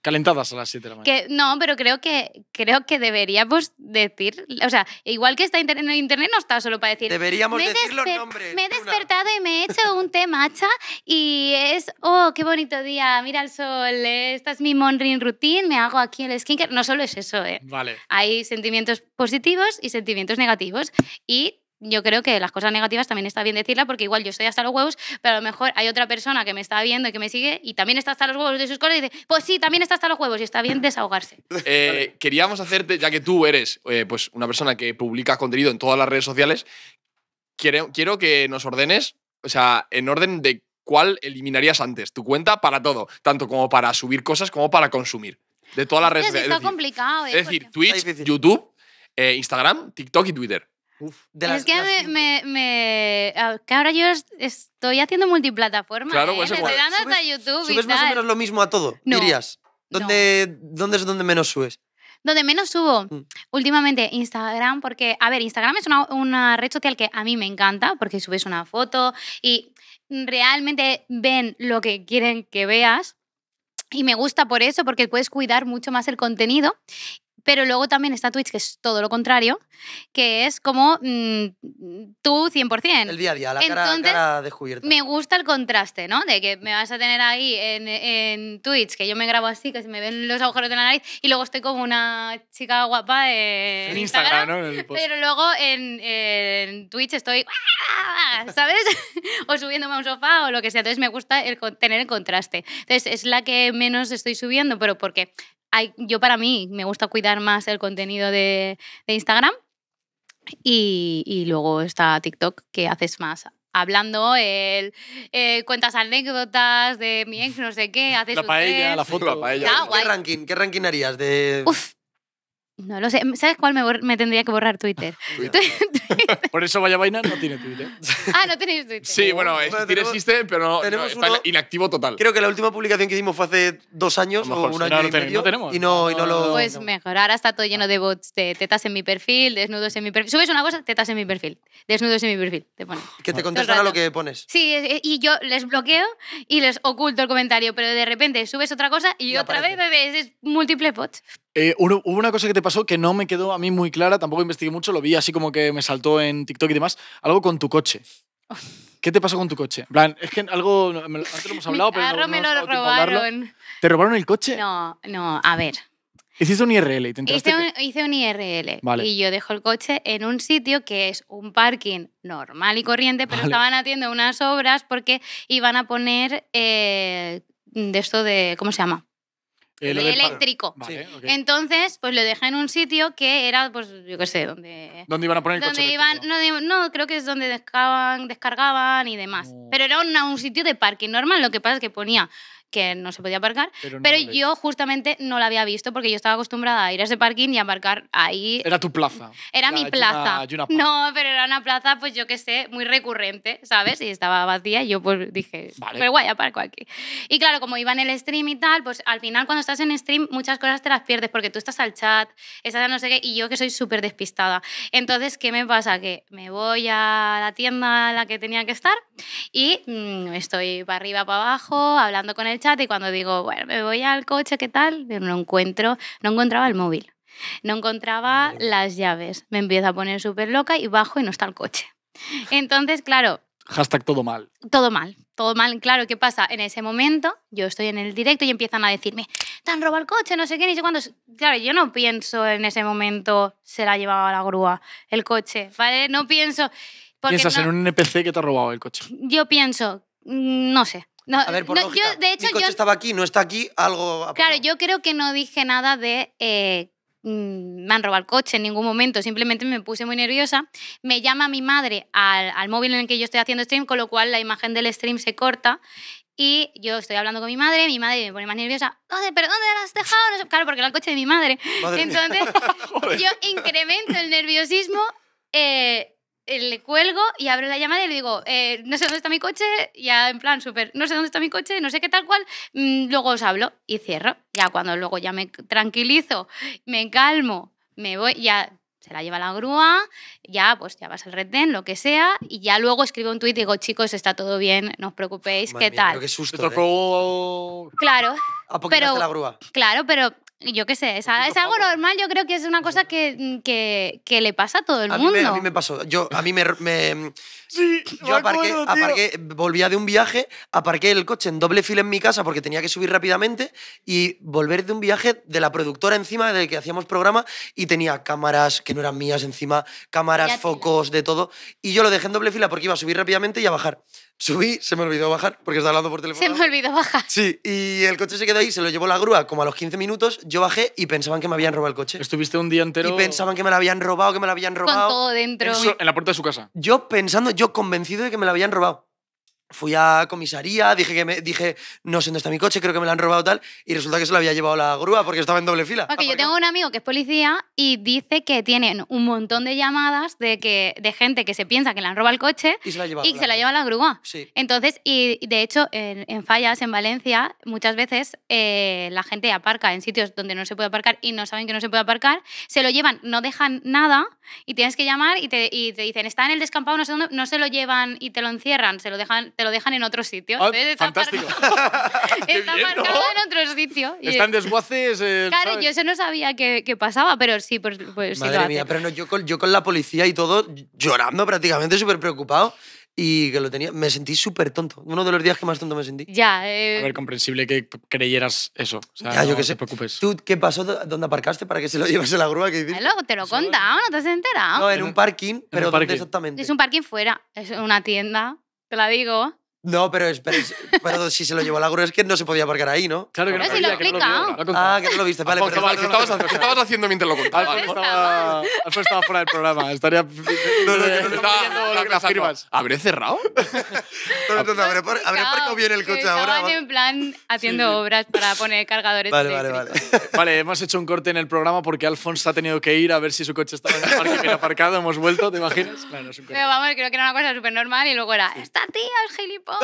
Calentadas a las 7 de la mañana. no, pero creo que, creo que deberíamos decir, o sea, igual que está el internet no está solo para decir. Deberíamos decir los nombres. Me he despertado y me he hecho un té matcha y es, oh, qué bonito día, mira el sol, esta es mi morning routine, me hago aquí el skincare. No solo es eso, ¿eh? Vale. Hay sentimientos positivos y sentimientos negativos y yo creo que las cosas negativas también está bien decirla porque igual yo estoy hasta los huevos, pero a lo mejor hay otra persona que me está viendo y que me sigue y también está hasta los huevos de sus cosas y dice, pues sí, también está hasta los huevos y está bien desahogarse. Eh, queríamos hacerte, ya que tú eres eh, pues una persona que publica contenido en todas las redes sociales, quiero, quiero que nos ordenes, o sea, en orden de cuál eliminarías antes, tu cuenta para todo, tanto como para subir cosas como para consumir. De todas las redes sociales. Está complicado, Es decir, ¿eh? Twitch, YouTube, Instagram, TikTok y Twitter de las, es que me, ah, ahora yo estoy haciendo multiplataforma. Claro, pues dando hasta YouTube. ¿Subes más o menos lo mismo a todo? dirías. ¿Dónde, es donde menos subes? Donde menos subo mm. últimamente Instagram, porque, a ver, Instagram es una, una red social que a mí me encanta, porque subes una foto y realmente ven lo que quieren que veas. Y me gusta por eso, porque puedes cuidar mucho más el contenido. Pero luego también está Twitch, que es todo lo contrario, que es como mm, mm, tú 100%. El día a día, la cara, Entonces, Me gusta el contraste, ¿no? De que me vas a tener ahí en, en, Twitch, que yo me grabo así, que se me ven los agujeros de la nariz, y luego estoy como una chica guapa en, Instagram, ¿no? pero luego en, Twitch estoy, ¡ah! ¿sabes? o subiéndome a un sofá o lo que sea. Entonces me gusta el, tener el contraste. Entonces es la que menos estoy subiendo, pero porque yo para mí me gusta cuidar más el contenido de, Instagram y, luego está TikTok que haces más hablando, el eh, cuentas anécdotas de mi ex, no sé qué, haces La paella, la foto, la paella. Ah, ¿Qué, ranking, ¿Qué ranking harías de...? No lo sé. ¿Sabes cuál me, tendría que borrar Twitter? Por eso Vaya Vaina no tiene Twitter. ah, no tenéis Twitter. Sí, bueno, tiene existe, pero no, está inactivo total. Creo que la última publicación que hicimos fue hace dos años o un año no, y medio. No tenemos. Y no, y no lo... Pues mejor. Ahora está todo lleno de bots de tetas en mi perfil, desnudos en mi perfil. Subes una cosa, tetas en mi perfil, desnudos en mi perfil. Te ponen. Que te contestan a lo que pones. Sí, y yo les bloqueo y les oculto el comentario, pero de repente subes otra cosa y, otra vez vez es múltiples bots. Eh, hubo una cosa que te pasó que no me quedó a mí muy clara, tampoco investigué mucho, lo vi así como que me saltó en TikTok y demás, algo con tu coche. ¿Qué te pasó con tu coche? En plan, es que algo, antes lo hemos hablado, pero robaron. ¿Te robaron el coche? No, no, a ver. Hiciste un IRL hice un, hice un IRL y yo dejo el coche en un sitio que es un parking normal y corriente, pero estaban haciendo unas obras porque iban a poner eh, de esto de, ¿cómo se llama? Eh, eléctrico. Entonces, pues lo dejé en un sitio que era, pues yo qué sé, donde... ¿Dónde iban a poner el donde iban, no, creo que es donde descargaban, y demás. Oh. Pero era un sitio de parque normal, lo que pasa es que ponía que no se podía aparcar, pero, yo justamente no la había visto porque yo estaba acostumbrada a ir a ese parking y aparcar ahí. Era tu plaza. Era, mi plaza. no, pero era una plaza, pues yo qué sé, muy recurrente, ¿sabes? Y estaba vacía y yo pues dije, pero pues guay, aparco aquí. Y claro, como iba en el stream y tal, pues al final cuando estás en stream muchas cosas te las pierdes porque tú estás al chat, estás a no sé qué, y yo que soy súper despistada. Entonces, ¿qué me pasa? Que me voy a la tienda a la que tenía que estar y mm, estoy para arriba, para abajo, hablando con el chat y cuando digo, bueno, me voy al coche, ¿qué tal? No encuentro, no encontraba el móvil, no encontraba las llaves. Me empiezo a poner súper loca y bajo y no está el coche. Entonces, claro. Hashtag todo mal. Todo mal, todo mal. Claro, ¿qué pasa? En ese momento yo estoy en el directo y empiezan a decirme, te han robado el coche, no sé qué, ni sé cuándo. Claro, yo no pienso en ese momento, se la llevaba la grúa, el coche, ¿vale? No pienso... Piensas en un NPC que te ha robado el coche. Yo pienso, mm, no sé, no, a yo, de hecho, coche estaba aquí, no está aquí, algo... Claro, yo creo que no dije nada de... Eh, mm, me han robado el coche en ningún momento, simplemente me puse muy nerviosa. Me llama mi madre al, móvil en el que yo estoy haciendo stream, con lo cual la imagen del stream se corta y yo estoy hablando con mi madre, mi madre me pone más nerviosa. ¿Dónde, pero dónde la has dejado? Claro, porque era el coche de mi madre. Entonces, yo incremento el nerviosismo. Eh, eh, le cuelgo y abro la llamada y le digo, eh, no sé dónde está mi coche, ya en plan súper, no sé dónde está mi coche, no sé qué tal cual, mm, luego os hablo y cierro. Ya cuando luego ya me tranquilizo, me calmo, me voy, ya se la lleva la grúa, ya pues ya vas al retén, lo que sea, y ya luego escribo un tuit y digo, chicos, está todo bien, no os preocupéis, ¿qué tal? Qué susto. ¿eh? Claro. la grúa. Claro, pero yo qué sé, es, algo normal, yo creo que es una cosa mm, que, que, le pasa a todo el mundo. a mí me pasó, yo, a mí me... Mm, volvía de un viaje, aparqué el coche en doble fila en mi casa porque tenía que subir rápidamente y volver de un viaje de la productora encima de que hacíamos programa y tenía cámaras que no eran mías encima, cámaras, focos, de todo. Y yo lo dejé en doble fila porque iba a subir rápidamente y a bajar. Subí, se me olvidó bajar, porque estaba hablando por teléfono. Se me olvidó bajar. Sí, y el coche se quedó ahí, se lo llevó la grúa. Como a los 15 minutos, yo bajé y pensaban que me habían robado el coche. Estuviste un día entero. Y pensaban que me lo habían robado, que me lo habían robado. Con todo dentro. en la puerta de su casa. Yo pensando, yo convencido de que me lo habían robado fui a comisaría, dije que me, dije, no sé dónde está mi coche, creo que me lo han robado tal, y resulta que se lo había llevado la grúa porque estaba en doble fila. Porque yo tengo un amigo que es policía y dice que tienen un montón de llamadas de, que, de gente que se piensa que le han robado el coche y se la, lleva, y la, grúa. Sí. Entonces, y de hecho, en, fallas, en Valencia, muchas veces eh, la gente aparca en sitios donde no se puede aparcar y no saben que no se puede aparcar, se lo llevan, no dejan nada y tienes que llamar y te, y te dicen, está en el descampado, no sé no se lo llevan y te lo encierran, se lo dejan te lo dejan en otro sitio. Ah, fantástico. está marcado en otro sitio. Están desguaces. Eh, claro, yo eso no sabía que, pasaba, pero sí, pues, pues Madre sí mía, pero no, yo, con, yo con la policía y todo, llorando prácticamente, súper preocupado y que lo tenía. Me sentí súper tonto. Uno de los días que más tonto me sentí. Ya. Eh... A ver, eh, comprensible que creyeras eso. O sea, ya, yo que sé. preocupes. ¿Tú qué pasó? ¿Dónde aparcaste para que se lo llevase la grúa? te lo he no te has enterado. No, en un parking, pero ¿dónde exactamente? Es un parking fuera, es una tienda. Te la digo. No, pero, si se lo llevó a la grúa es que no se podía aparcar ahí, ¿no? Claro que no. Pero si lo explica. ah, que no lo viste. Vale, pero, ¿qué, estabas, haciendo mientras lo contabas? Alfonso estaba, fuera del programa. Estaría... No, no, no, eh, estaba las firmas. ¿Habré cerrado? no, no, no, habré, habré bien el coche ahora. Estaban en plan haciendo obras para poner cargadores Vale, vale, vale. Eh, vale, hemos hecho un corte en el programa porque Alfonso ha tenido que ir a ver si su coche estaba en el parque bien aparcado. Hemos vuelto, ¿te imaginas? Claro, es un Pero vamos, creo que era una cosa súper normal y luego era, esta tía es gilipollas.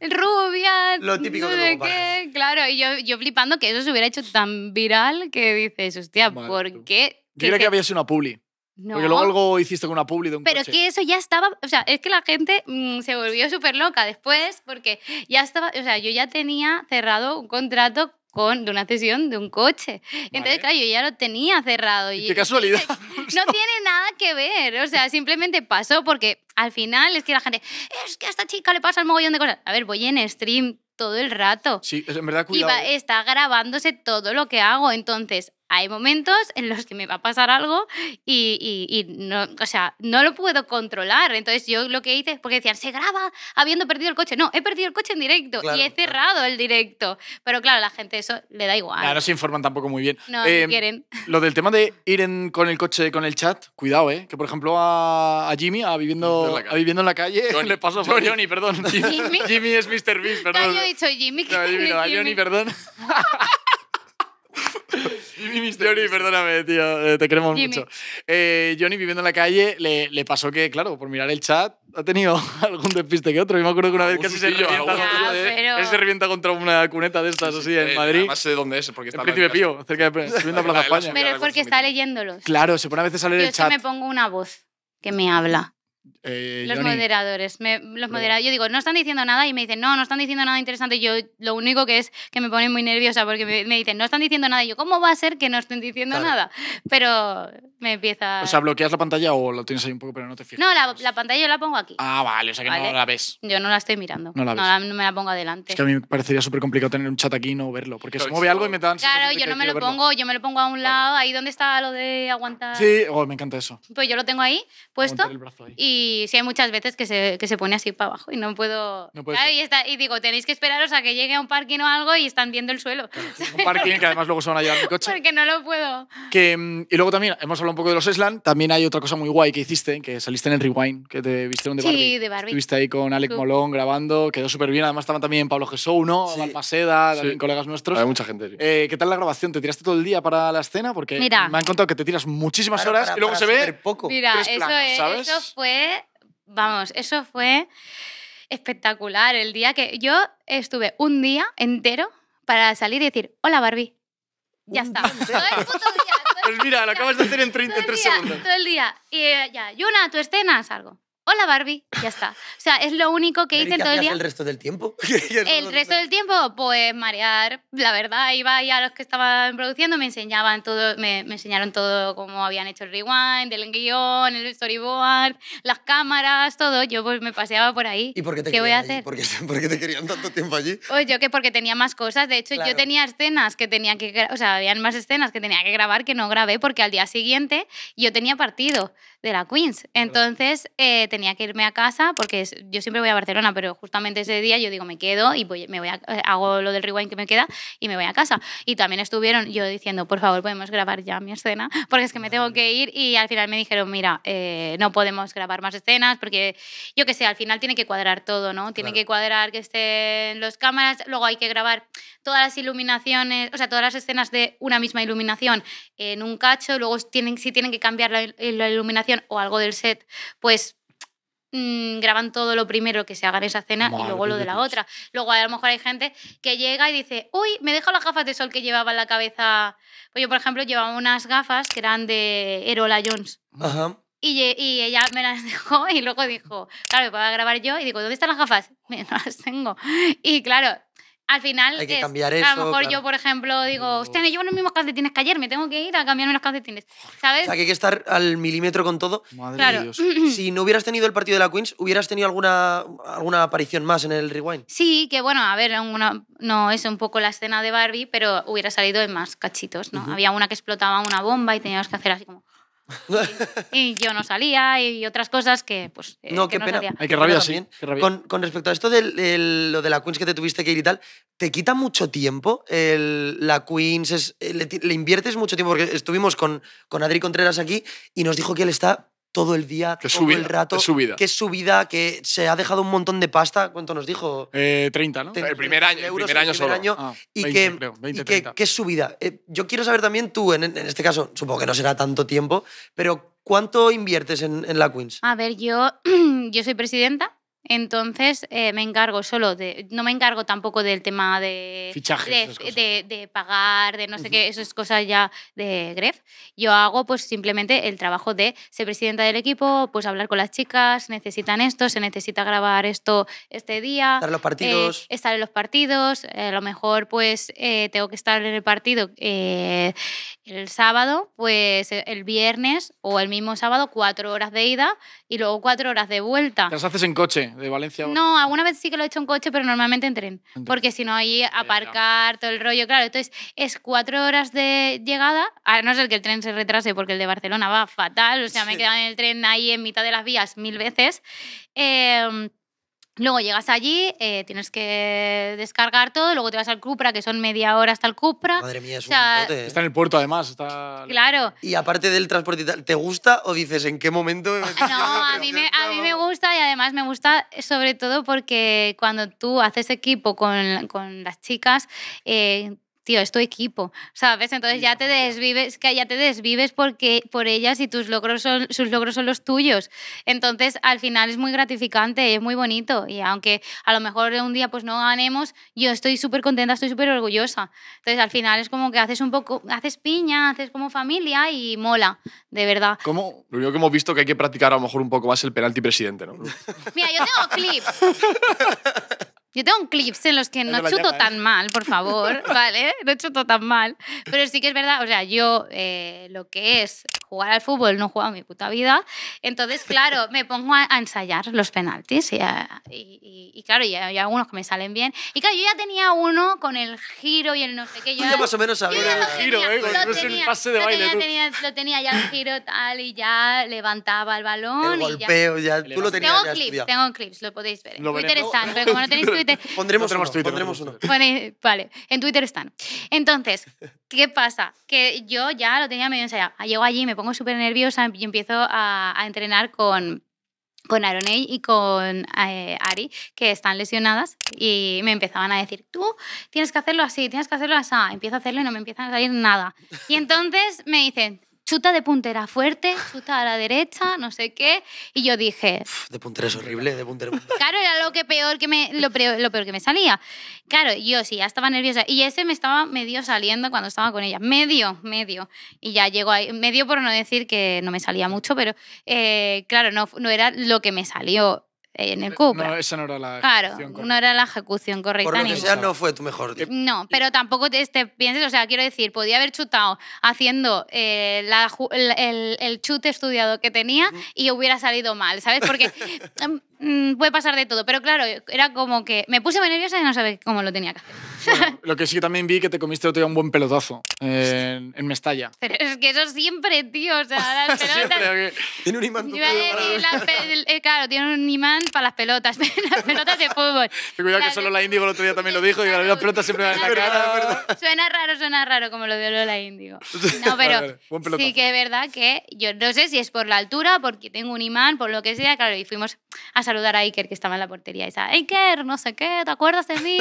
Rubian, rubia. Lo típico de que Claro, y yo, flipando que eso se hubiera hecho tan viral que dices, hostia, ¿por qué? Yo que había sido una publi. No. Porque luego algo hiciste con una publi de un Pero es que eso ya estaba, o sea, es que la gente mm, se volvió súper loca después porque ya estaba, o sea, yo ya tenía cerrado un contrato con, de una cesión de un coche. Entonces, claro, yo ya lo tenía cerrado. Y, ¡Qué casualidad! no tiene nada que ver, o sea, simplemente pasó porque al final es que la gente, es que a esta chica le pasa un mogollón de cosas. A ver, voy en stream todo el rato. Sí, en verdad, cuidado. Y está grabándose todo lo que hago. Entonces, hay momentos en los que me va a pasar algo y, no, o sea, no lo puedo controlar. Entonces yo lo que hice, porque decían, se graba habiendo perdido el coche. No, he perdido el coche en directo y he cerrado el directo. Pero claro, la gente eso le da igual. Nah, no se informan tampoco muy bien. No, eh, quieren. Lo del tema de ir con el coche, con el chat, cuidado, ¿eh? Que por ejemplo a, Jimmy, a viviendo, a viviendo en la calle, le pasó a Johnny, perdón. Jimmy, Jimmy es Mr. Beast, perdón. yo he dicho Jimmy. No, Jimmy, A Johnny, perdón. Johnny, perdóname, tío, eh, te queremos mucho. Eh, Johnny, viviendo en la calle, le, le, pasó que, claro, por mirar el chat, ha tenido algún despiste que otro. Yo me acuerdo que una ah, vez casi se revienta, se revienta contra una cuneta de estas así en eh, Madrid. No sé dónde es, porque está en Príncipe Pío, cerca de Plaza España. Pero es porque está leyéndolos. Claro, se pone a veces a leer el chat. Yo me pongo una voz que me habla. Eh, los moderadores, los moderadores. Yo digo, no están diciendo nada y me dicen, no, no están diciendo nada interesante. Yo lo único que es que me ponen muy nerviosa porque me, dicen, no están diciendo nada. Y yo, ¿cómo va a ser que no estén diciendo nada? Pero me empieza. O sea, ¿bloqueas la pantalla o lo tienes ahí un poco, pero no te fijas? No, la, pantalla yo la pongo aquí. Ah, vale, o sea que no la ves. Yo no la estoy mirando. No la ves. No, me la pongo adelante. Es que a mí me parecería súper complicado tener un chat aquí y no verlo, porque se mueve algo y me dan. Claro, yo no me lo pongo, yo me lo pongo a un lado, ahí donde está lo de aguantar. Sí, oh, me encanta eso. Pues yo lo tengo ahí puesto. Y y sí hay muchas veces que se, pone así para abajo y no puedo... y, digo, tenéis que esperaros a que llegue a un parking o algo y están viendo el suelo. un parking que además luego se van a llevar mi coche. Porque no lo puedo. Mm, y luego también, hemos hablado un poco de los Island, también hay otra cosa muy guay que hiciste, que saliste en el Rewind, que te vistieron de Barbie. Sí, de Barbie. Estuviste ahí con Alec Molón grabando, quedó súper bien. Además estaban también Pablo Gesou, ¿no? Sí. colegas nuestros. Hay mucha gente. Eh, ¿Qué tal la grabación? ¿Te tiraste todo el día para la escena? Porque me han contado que te tiras muchísimas horas y luego se ve poco. Mira, eso fue vamos, eso fue espectacular. El día que yo estuve un día entero para salir y decir, hola Barbie. Ya está. Todo el día. pues mira, lo acabas de hacer en 33 segundos. Todo el día. Y eh, ya, Yuna, tu escena, salgo. Hola Barbie, ya está. O sea, es lo único que hice todo el día. el resto del tiempo? el resto del tiempo, pues marear. La verdad, iba y a los que estaban produciendo, me enseñaban todo, me, enseñaron todo cómo habían hecho el rewind, el guión, el storyboard, las cámaras, todo. Yo pues me paseaba por ahí. ¿Y por qué te querían tanto tiempo allí? Pues yo que porque tenía más cosas. De hecho, yo tenía escenas que tenía que, o sea, habían más escenas que tenía que grabar que no grabé porque al día siguiente yo tenía partido de la Queens. Entonces eh, tenía que irme a casa porque yo siempre voy a Barcelona, pero justamente ese día yo digo, me quedo y me voy eh, hago lo del rewind que me queda y me voy a casa. Y también estuvieron yo diciendo, por favor, podemos grabar ya mi escena, porque es que me tengo que ir y al final me dijeron, mira, eh, no podemos grabar más escenas porque yo que sé, al final tiene que cuadrar todo, ¿no? Tiene que cuadrar que estén los cámaras, luego hay que grabar todas las iluminaciones, o sea, todas las escenas de una misma iluminación en un cacho, luego tienen, si tienen que cambiar la iluminación o algo del set, pues mm, graban todo lo primero que se haga en esa cena y luego lo de la otra. Luego a lo mejor hay gente que llega y dice, uy, me dejo las gafas de sol que llevaba en la cabeza. Pues yo, por ejemplo, llevaba unas gafas que eran de Erola Jones. Ajá. Y, y, ella me las dejó y luego dijo, claro, me voy a grabar yo. Y digo, ¿dónde están las gafas? no las tengo. Y claro, al final Hay que a lo mejor yo, por ejemplo, digo, mm. hostia, me llevo los mismos calcetines que ayer, me tengo que ir a cambiarme los calcetines, ¿sabes? O sea, que hay que estar al milímetro con todo. Madre si no hubieras tenido el partido de la Queens, ¿hubieras tenido alguna, alguna aparición más en el Rewind? Sí, que bueno, a ver, una, no es un poco la escena de Barbie, pero hubiera salido en más cachitos, ¿no? Había una que explotaba una bomba y teníamos que hacer así como y yo no salía y otras cosas que pues eh, no, Hay que rabia, sí. Con, respecto a esto de lo de la Queens que te tuviste que ir y tal, ¿te quita mucho tiempo la Queens? Eh, le, inviertes mucho tiempo? Porque estuvimos con, con Adri Contreras aquí y nos dijo que él está todo el día, todo el rato. Es su vida. Que es su vida, que se ha dejado un montón de pasta. ¿Cuánto nos dijo? 30, eh, ¿no? El primer año, el primer año solo. y que, es su vida. Eh, yo quiero saber también tú, en, este caso, supongo que no será tanto tiempo, pero ¿cuánto inviertes en, la Queens? A ver, yo, yo soy presidenta entonces eh, me encargo solo de. No me encargo tampoco del tema de. Fichajes. De, pagar, de no sé qué, eso es cosa ya de Gref. Yo hago pues simplemente el trabajo de ser presidenta del equipo, pues hablar con las chicas, necesitan esto, se necesita grabar esto este día. Estar en los eh, partidos. estar en los partidos. Eh, a lo mejor pues tengo que estar en el partido el sábado, pues el viernes o el mismo sábado, cuatro horas de ida y luego cuatro horas de vuelta. Las haces en coche de Valencia No, alguna vez sí que lo he hecho en coche, pero normalmente en tren. Porque si no, hay aparcar, todo el rollo, claro. Entonces, es cuatro horas de llegada, a no ser que el tren se retrase, porque el de Barcelona va fatal. O sea, me he quedado en el tren ahí en mitad de las vías mil veces. Eh, Luego llegas allí, eh, tienes que descargar todo, luego te vas al Cupra, que son media hora hasta el Cupra. Madre mía, es un ¿eh? Está en el puerto, además. Claro. Y aparte del transporte, ¿te gusta o dices en qué momento? no, a mí me, gusta y además me gusta sobre todo porque cuando tú haces equipo con, con las chicas, eh, tío, es tu equipo, ¿sabes? Entonces ya te desvives, que ya te desvives porque, por ellas y tus logros son, sus logros son los tuyos. Entonces, al final es muy gratificante, es muy bonito. Y aunque a lo mejor un día pues no ganemos, yo estoy súper contenta, estoy súper orgullosa. Entonces, al final es como que haces un poco, haces piña, haces como familia y mola, de verdad. ¿Cómo? Lo único que hemos visto que hay que practicar a lo mejor un poco más el penalti presidente, ¿no? Mira, yo tengo clip. Yo tengo clips en los que no, chuto ¿eh? tan mal, por favor, ¿vale? No chuto tan mal. Pero sí que es verdad, o sea, yo eh, lo que es jugar al fútbol no he jugado mi puta vida. Entonces, claro, me pongo a, ensayar los penaltis y, claro, y hay algunos que me salen bien. Y claro, yo ya tenía uno con el giro y el no sé qué. Yo ya más o menos sabía el giro, ¿eh? Lo tenía, pase de baile. lo tenía ya el giro tal y ya levantaba el balón. El golpeo, ya. Tú lo tenías tengo clips, tengo clips, lo podéis ver. En Twitter están, pero como no tenéis Twitter... Pondremos, uno, pondremos uno. vale, en Twitter están. Entonces, ¿qué pasa? Que yo ya lo tenía medio ensayado. Llego allí y me pongo súper nerviosa y empiezo a, entrenar con, con y con eh, Ari, que están lesionadas, y me empezaban a decir, tú tienes que hacerlo así, tienes que hacerlo así. Empiezo a hacerlo y no me empiezan a salir nada. Y entonces me dicen, chuta de puntera fuerte, chuta a la derecha, no sé qué. Y yo dije... de puntera es horrible, de puntera. Claro, era lo, que peor que me, lo, peor, que me salía. Claro, yo sí, ya estaba nerviosa. Y ese me estaba medio saliendo cuando estaba con ella. Medio, medio. Y ya llegó ahí, medio por no decir que no me salía mucho, pero eh, claro, no, no era lo que me salió en el Cupra. No, esa no era la ejecución correcta. no era la ejecución correcta. Por lo que sea, no fue tu mejor día. No, pero tampoco te, pienses, o sea, quiero decir, podía haber chutado haciendo eh, el, el, chute estudiado que tenía y hubiera salido mal, ¿sabes? Porque mm, puede pasar de todo, pero claro, era como que me puse muy nerviosa y no sabía cómo lo tenía que lo que sí que también vi que te comiste otro día un buen pelotazo en, Mestalla. Pero es que eso siempre, tío. O sea, las pelotas. Tiene un imán. para las eh, claro, tiene un imán para las pelotas, las pelotas de fútbol. cuidado que solo la Índigo el otro día también lo dijo, y las pelotas siempre van en la cara. Suena raro, suena raro como lo de la Índigo. No, pero sí que es verdad que yo no sé si es por la altura, porque tengo un imán, por lo que sea, claro, y fuimos a saludar a Iker que estaba en la portería y estaba, Iker, no sé qué, ¿te acuerdas de mí?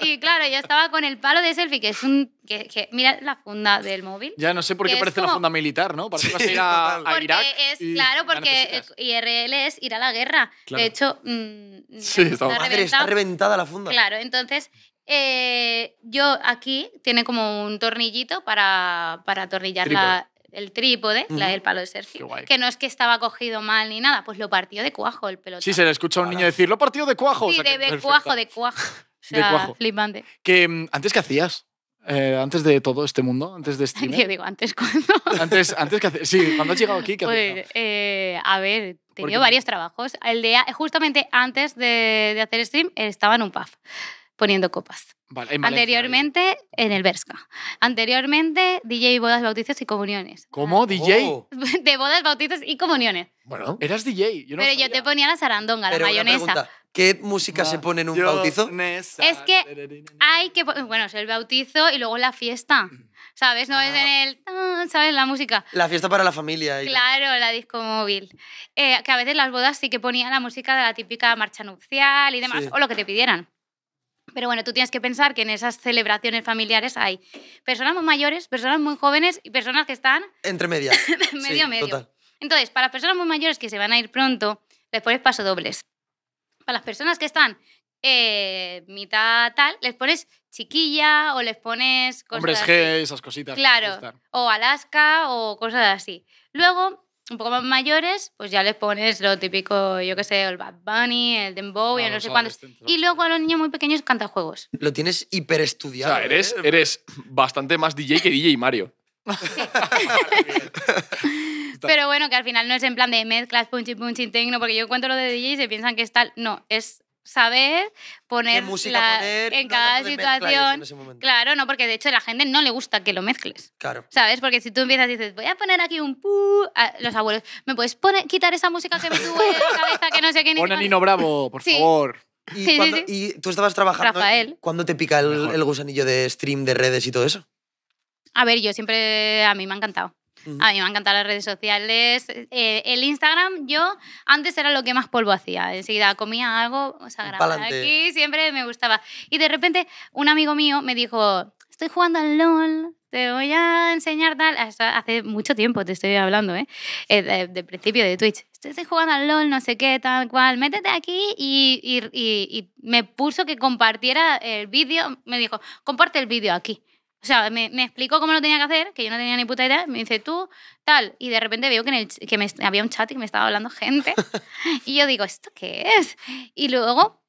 Y claro, ya estaba con el palo de selfie, que es un. Que, mira la funda del móvil. Ya no sé por qué parece la funda militar, ¿no? Parece que a ir a, Irak. Es, claro, porque IRL es ir a la guerra. De hecho. Mm, mm, sí, está, reventada la funda. Claro, entonces eh, yo aquí tiene como un tornillito para, atornillar el trípode, el la del palo de selfie. que no es que estaba cogido mal ni nada, pues lo partió de cuajo el pelotón. Sí, se le escucha a un niño decir, lo partió de cuajo. Sí, o de, de cuajo, de cuajo. sea, de flipante. Que, mm, ¿Antes qué hacías? Eh, antes de todo este mundo, antes de streamer? Yo digo, antes cuando. Antes, antes que Sí, cuando has llegado aquí, pues, eh, A ver, he tenido varios trabajos. El de, justamente antes de, de hacer stream estaba en un pub poniendo copas. Vale, Anteriormente en el Berska. Anteriormente DJ bodas, bautizos y comuniones. ¿Cómo? ¿DJ? Oh. De bodas, bautizos y comuniones. Bueno, eras DJ. Pero yo te ponía la sarandonga, la mayonesa. ¿Qué música se pone en un bautizo? Es que hay que. Bueno, es el bautizo y luego la fiesta. ¿Sabes? No es en el. Ah. ¿Sabes? La música. La fiesta para la familia. Y claro, la disco móvil. Eh, que a veces las bodas sí que ponían la música de la típica marcha nupcial y demás, o lo que te pidieran. Pero bueno, tú tienes que pensar que en esas celebraciones familiares hay personas muy mayores, personas muy jóvenes y personas que están. Entre medias. medio, medio. Entonces, para personas muy mayores que se van a ir pronto, les pones pasodobles para las personas que están eh, mitad tal, les pones chiquilla o les pones cosas Hombres G, esas cositas. Claro, o Alaska o cosas así. Luego, un poco más mayores, pues ya les pones lo típico, yo qué sé, el Bad Bunny, el Dembow, ah, y no sé cuántos. Y luego a los niños muy pequeños canta juegos. Lo tienes hiperestudiado. O sea, eres, ¿eh? eres bastante más DJ que DJ Mario. Sí. Pero bueno, que al final no es en plan de mezclas, punchy punchy techno, porque yo cuento lo de DJ y se piensan que es tal. No, es saber poner, música la, poner en cada situación. claro, no, porque de hecho a la gente no le gusta que lo mezcles. Claro. ¿Sabes? Porque si tú empiezas y dices, voy a poner aquí un pu, los abuelos, ¿me puedes quitar esa música que me tuve en la cabeza que no sé qué ni Pon a Nino Bravo, por favor. ¿Y, sí, sí, y, tú estabas trabajando. Rafael. ¿Cuándo te pica el gusanillo de stream, de redes y todo eso? A ver, yo siempre. A mí me ha encantado. A mí me encantan las redes sociales. Eh, el Instagram, yo antes era lo que más polvo hacía. Enseguida comía algo, o sea, grababa aquí, siempre me gustaba. Y de repente un amigo mío me dijo, estoy jugando al LOL, te voy a enseñar tal. hace mucho tiempo te estoy hablando, ¿eh? eh de, principio de Twitch. Estoy jugando al LOL, no sé qué, tal cual. Métete aquí y, y, y, y me puso que compartiera el vídeo. Me dijo, comparte el vídeo aquí. O sea, me, explicó cómo lo tenía que hacer, que yo no tenía ni puta idea. Me dice, tú, tal. Y de repente veo que, había un chat y que me estaba hablando gente. y yo digo, ¿esto qué es? Y luego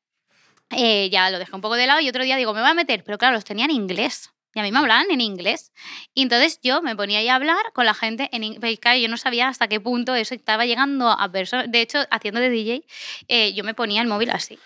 eh, ya lo dejé un poco de lado y otro día digo, me voy a meter. Pero claro, los tenía en inglés. Y a mí me hablaban en inglés. Y entonces yo me ponía ahí a hablar con la gente en pues yo no sabía hasta qué punto eso estaba llegando a personas. De hecho, haciendo de DJ, eh, yo me ponía el móvil así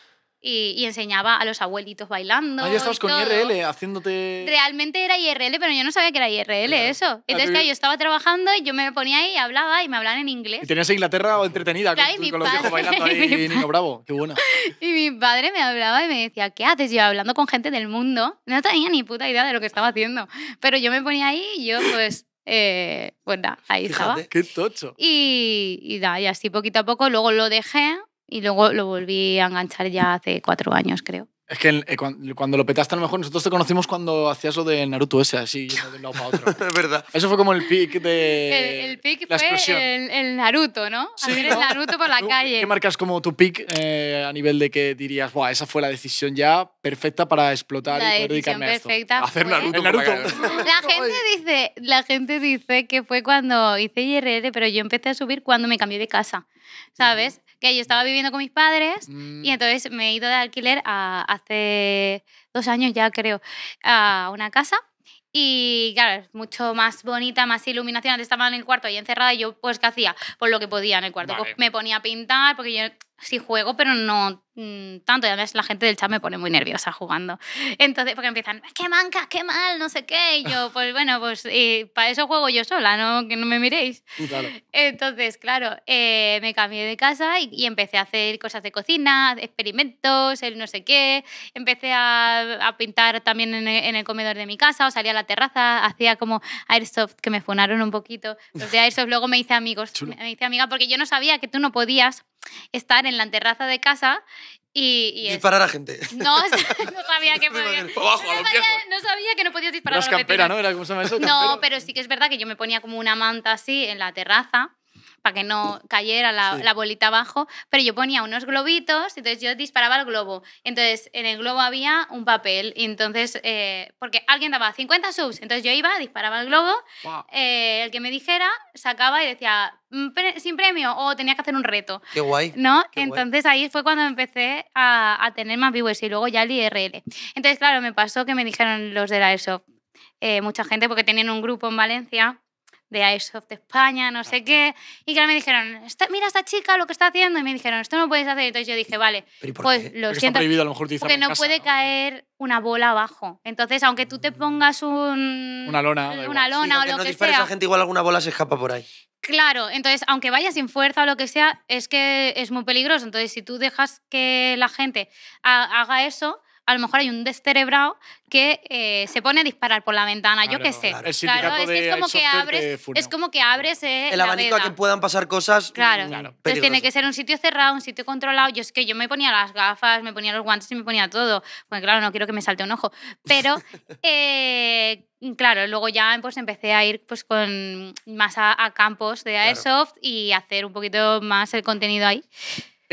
y, enseñaba a los abuelitos bailando. Ah, ya estabas con IRL haciéndote. Realmente era IRL, pero yo no sabía que era IRL eso. Ah, Entonces, yo estaba trabajando y yo me ponía ahí y hablaba y me hablaban en inglés. Y tenías a Inglaterra entretenida con, los viejos bailando ahí, Nino Bravo, qué buena. y mi padre me hablaba y me decía, ¿qué haces? Yo hablando con gente del mundo. No tenía ni puta idea de lo que estaba haciendo. Pero yo me ponía ahí y yo, pues. Eh, pues ahí Fíjate, estaba. ¡Qué tocho! Y, y, da, y así poquito a poco, luego lo dejé y luego lo volví a enganchar ya hace cuatro años, creo. Es que eh, cuando, lo petaste, a lo mejor nosotros te conocimos cuando hacías lo de Naruto ese, así, de un lado para otro. es verdad. Eso fue como el pic de. El, el pic fue el, Naruto, ¿no? Sí, Hacer el Naruto por la calle. ¿Qué marcas como tu pic eh, a nivel de que dirías, Buah, esa fue la decisión ya perfecta para explotar y dedicarme a esto? Hacer Naruto. Naruto. la, gente dice, la gente dice que fue cuando hice IRL, pero yo empecé a subir cuando me cambié de casa, ¿sabes? que yo estaba viviendo con mis padres y mm. entonces me he ido de alquiler hace dos años ya creo a una casa y claro, es mucho más bonita, más iluminación. Antes estaba en el cuarto y encerrada y yo pues ¿qué hacía? Pues lo que podía en el cuarto. Pues me ponía a pintar porque yo sí juego, pero no mm, tanto. Y además la gente del chat me pone muy nerviosa jugando. Entonces, porque empiezan, qué manca, qué mal, no sé qué. Y yo, pues bueno, pues para eso juego yo sola, ¿no? Que no me miréis. Claro. Entonces, claro, eh, me cambié de casa y, empecé a hacer cosas de cocina, experimentos, el no sé qué. Empecé a, pintar también en el, comedor de mi casa o salía a la terraza, hacía como airsoft, que me funaron un poquito. Los de airsoft luego me hice amigos, me hice amiga porque yo no sabía que tú no podías estar en la terraza de casa y, disparar a gente. No, no sabía que podía. no, sabía, que no podías disparar a gente. ¿no? No, pero sí que es verdad que yo me ponía como una manta así en la terraza para que no cayera la, bolita abajo, pero yo ponía unos globitos, entonces yo disparaba el globo. Entonces en el globo había un papel, y entonces, eh, porque alguien daba 50 subs, entonces yo iba, disparaba el globo, eh, el que me dijera, sacaba y decía, mm, sin premio o tenía que hacer un reto. Qué guay. ¿No? Entonces ahí fue cuando empecé a, tener más viewers y luego ya el IRL. Entonces, claro, me pasó que me dijeron los de la ESO, eh, mucha gente, porque tenían un grupo en Valencia de Airsoft España, no sé qué. Y que me dijeron, mira esta chica lo que está haciendo. Y me dijeron, esto no puedes hacer. Entonces yo dije, vale, pues lo porque siento. porque no puede caer una bola abajo. Entonces, aunque tú te mm. pongas un... Una lona. Una lona o lo que sea. a gente, igual alguna bola se escapa por ahí. Claro, entonces, aunque vaya sin fuerza o lo que sea, es que es muy peligroso. Entonces, si tú dejas que la gente haga eso, a lo mejor hay un desterebrado que eh, se pone a disparar por la ventana, yo qué sé. Claro, es, como que abres, es como que eh, abres el abanico la a que puedan pasar cosas. Claro, mm, claro. Entonces tiene que ser un sitio cerrado, un sitio controlado. Yo es que yo me ponía las gafas, me ponía los guantes y me ponía todo. porque claro, no quiero que me salte un ojo, pero eh, claro, luego ya pues empecé a ir pues con más a, a campos de airsoft y hacer un poquito más el contenido ahí.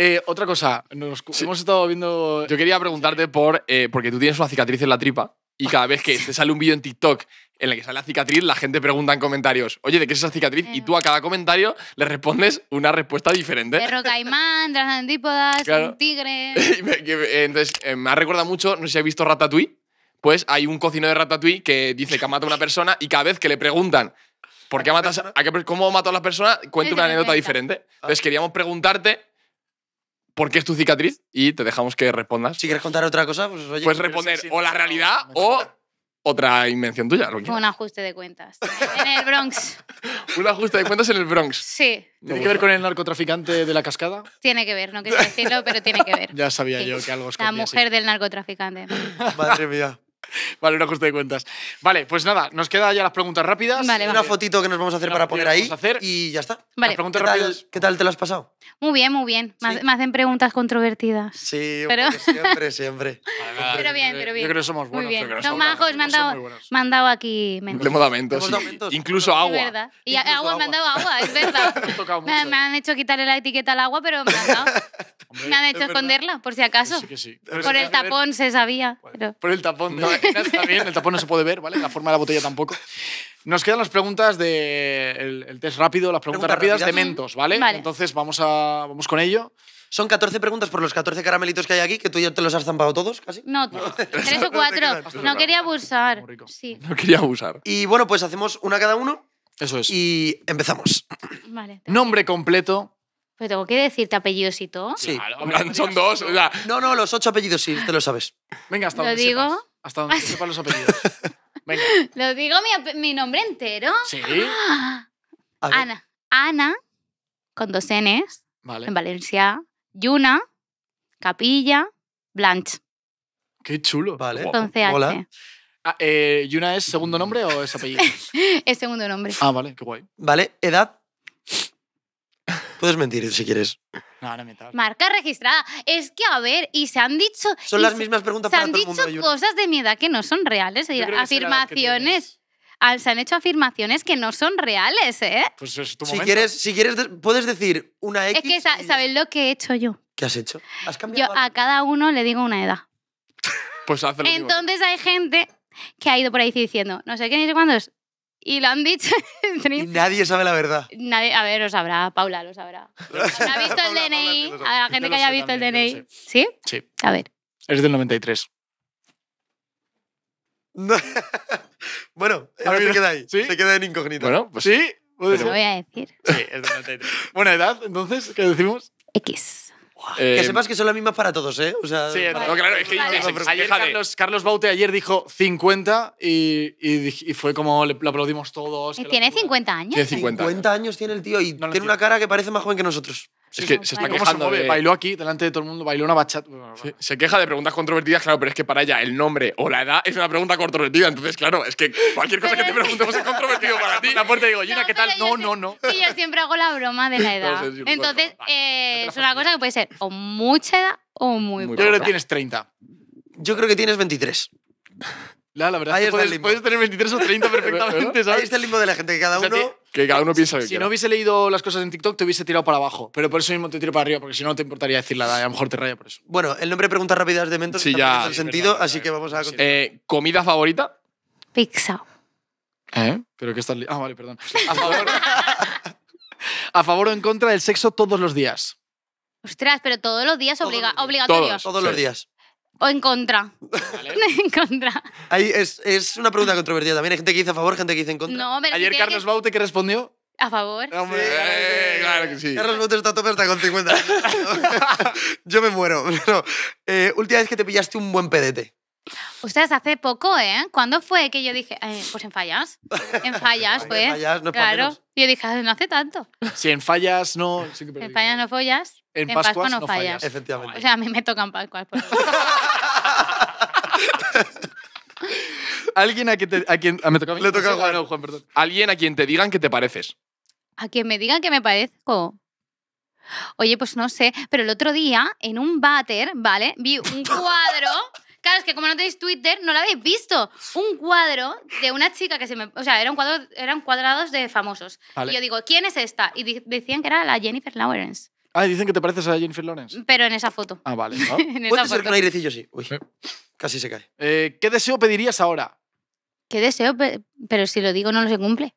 Eh, otra cosa, hemos estado viendo. Yo quería preguntarte por. Eh, porque tú tienes una cicatriz en la tripa y cada vez que te sale un vídeo en TikTok en el que sale la cicatriz, la gente pregunta en comentarios, oye, ¿de qué es esa cicatriz? Y eh. tú a cada comentario le respondes una respuesta diferente. Perro caimán, tras un tigre. Entonces, me ha recordado mucho, no sé si has visto Ratatouille, pues hay un cocinero de Ratatouille que dice que ha matado a una persona y cada vez que le preguntan ¿por qué matas, a qué, ¿cómo mató a las personas? Cuenta una anécdota diferente. Ah. Entonces, queríamos preguntarte por qué es tu cicatriz y te dejamos que respondas. Si quieres contar otra cosa, pues oye. Puedes responder o la realidad o otra invención tuya. un ajuste de cuentas. en el Bronx. un ajuste de cuentas en el Bronx. Sí. ¿Tiene que ver con el narcotraficante de la cascada? Tiene que ver, no quiero decirlo, pero tiene que ver. ya sabía yo que algo es La mujer del narcotraficante. Madre mía. Vale, un ajuste de cuentas. Vale, pues nada, nos quedan ya las preguntas rápidas. Una fotito que nos vamos a hacer para poner ahí. Y ya está. preguntas ¿Qué tal, ¿Qué tal te las has pasado? Muy bien, muy bien. Me hacen preguntas controvertidas. Sí, siempre, siempre. pero bien, pero bien. Yo creo que somos buenos. Muy bien. Son, majos, me han, dado, me aquí mentiras. Le Incluso agua. Y agua, me han dado agua, es verdad. me, han hecho quitarle la etiqueta al agua, pero me han me han hecho esconderla, por si acaso. Sí que sí. Por el tapón se sabía. Por el tapón. está bien, el tapón no se puede ver, ¿vale? La forma de la botella tampoco. Nos quedan las preguntas de el, test rápido, las preguntas rápidas, de mentos, ¿vale? Entonces vamos, a, vamos con ello. Son 14 preguntas por los 14 caramelitos que hay aquí, que tú ya te los has zampado todos, casi. No, tres o cuatro. No quería abusar. Sí, No quería abusar. Y bueno, pues hacemos una cada uno Eso es. y empezamos. vale. Nombre completo. Pues tengo que decirte apellidos y todo. Sí. Claro, Son dos. No, no, los ocho apellidos sí, te lo sabes. venga, hasta Lo digo. Hasta donde sepan los apellidos. Venga. ¿Lo digo mi, nombre entero? Sí. ¡Ah! Ana. Ana, con dos Ns, en Valencia. Yuna, Capilla, Blanche. Qué chulo. Vale. Con Hola. Ah, eh, ¿Yuna es segundo nombre o es apellido? es segundo nombre. Ah, vale, qué guay. Vale, edad. Puedes mentir si quieres. Marca registrada. Es que, a ver, y se han dicho. Son las mismas preguntas han dicho cosas de mi edad que no son reales. afirmaciones. se han hecho afirmaciones que no son reales, ¿eh? Pues es tu Si quieres, si quieres puedes decir una X. Es que, ¿sabes lo que he hecho yo? ¿Qué has hecho? ¿Has Yo a cada uno le digo una edad. pues hazlo. Entonces hay gente que ha ido por ahí diciendo, no sé quién ni sé cuándo es y lo han dicho. nadie sabe la verdad. Nadie, a ver, lo sabrá, Paula lo sabrá. ha visto el DNI? a la gente que haya visto el DNI. ¿Sí? Sí. A ver. Es del 93. bueno, ahora se queda ahí. ¿Sí? Se queda en incógnito. Bueno, pues sí. Lo voy a decir. Sí, es del 93. Buena edad, entonces, ¿qué decimos? X que eh, sepas que son las mismas para todos, ¿eh? sí, claro, Carlos, Baute ayer dijo 50 y, fue como lo aplaudimos todos. Eh, ¿Tiene 50 años? Tiene 50, años. tiene el tío y tiene una cara que parece más joven que nosotros. Es que se está quejando de- Bailó aquí, delante de todo el mundo, bailó una bachata. se queja de preguntas controvertidas, claro, pero es que para ella el nombre o la edad es una pregunta controvertida. Entonces, claro, es que cualquier cosa que te preguntemos es controvertido para ti. La puerta digo, Gina, ¿qué tal? No, no, no. Sí, yo siempre hago la broma de la edad. Entonces, eh, es una cosa que puede ser o mucha edad o muy Muy Yo creo que tienes 30. Yo creo que tienes 23. La, verdad puedes, puedes tener 23 o 30 perfectamente, ¿sabes? Ahí está el limbo de la gente, que cada uno... Que cada eh, uno piensa que Si no hubiese leído las cosas en TikTok, te hubiese tirado para abajo. Pero por eso mismo te tiro para arriba, porque si no, te importaría decirla. A lo mejor te raya por eso. Bueno, el nombre pregunta Rápidas de Mentos Sí, ya, tiene sentido, así que vamos a eh, ¿Comida favorita? Pizza. ¿Eh? Pero que estás. Ah, vale, perdón. A favor. o en contra del sexo todos los días. Ostras, pero todos los días obliga, Todos Todos los días. ¿O en contra? Vale. en contra. Ahí es, es, una pregunta controvertida también. Hay gente que dice a favor, gente que dice en contra. No, pero Ayer Carlos que... ¿qué respondió? A favor. eh, claro que sí. Carlos Baute está tope hasta con 50. Yo me muero. Eh, última vez que te pillaste un buen pedete. Ustedes hace poco, ¿eh? ¿Cuándo fue que yo dije, eh, pues en fallas? En fallas Pues, en fallas no es Claro. Yo dije, no hace tanto. Si en fallas no. en fallas no follas. En, no, fallas. Efectivamente. O sea, a mí me tocan Pascuas. Alguien a quien te, a quien, Le toca Juan, Alguien a quien te digan que te pareces. A quien me digan que me parezco. Oye, pues no sé, pero el otro día en un váter, ¿vale? Vi un cuadro. Claro, es que como no tenéis Twitter, no lo habéis visto. Un cuadro de una chica que se me. O sea, eran, cuadro, eran cuadrados de famosos. Y yo digo, ¿quién es esta? Y decían que era la Jennifer Lawrence. Ah, dicen que te pareces a Jennifer Lawrence. Pero en esa foto. Ah, vale. ¿no? Puede ser airecillo sí. Uy, casi se cae. Eh, ¿Qué deseo pedirías ahora? ¿Qué deseo? Pero si lo digo no lo se cumple.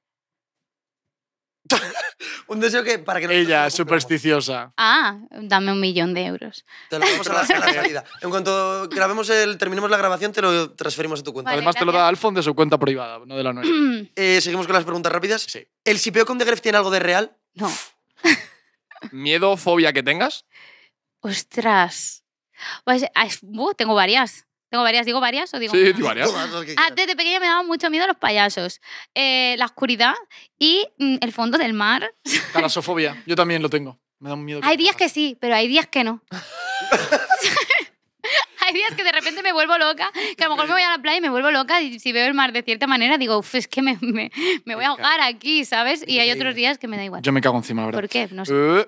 un deseo que para que Ella, supersticiosa. Ah, dame un millón de euros. Te lo damos a la, a salida. En cuanto grabemos el, terminemos la grabación, te lo transferimos a tu cuenta. Además, te lo da Alfon de su cuenta privada, no de la nuestra. Eh, seguimos con las preguntas rápidas. Sí. ¿El sipeo con de Gref tiene algo de real? No. ¿Miedo o fobia que tengas? Ostras. Pues, uh, tengo varias. Tengo varias, digo varias o digo. Sí, digo varias. Ah, desde pequeña me daban mucho miedo los payasos, eh, la oscuridad y mm, el fondo del mar. Talasofobia, yo también lo tengo. Me da un miedo. Hay días que sí, pero hay días que no. hay días que de repente me vuelvo loca, que a lo mejor me voy a la playa y me vuelvo loca y si veo el mar de cierta manera digo, uff, es que me, voy a ahogar aquí, ¿sabes? Y hay otros días que me da igual. Yo me cago encima, la verdad. ¿Por qué? No sé. Eh,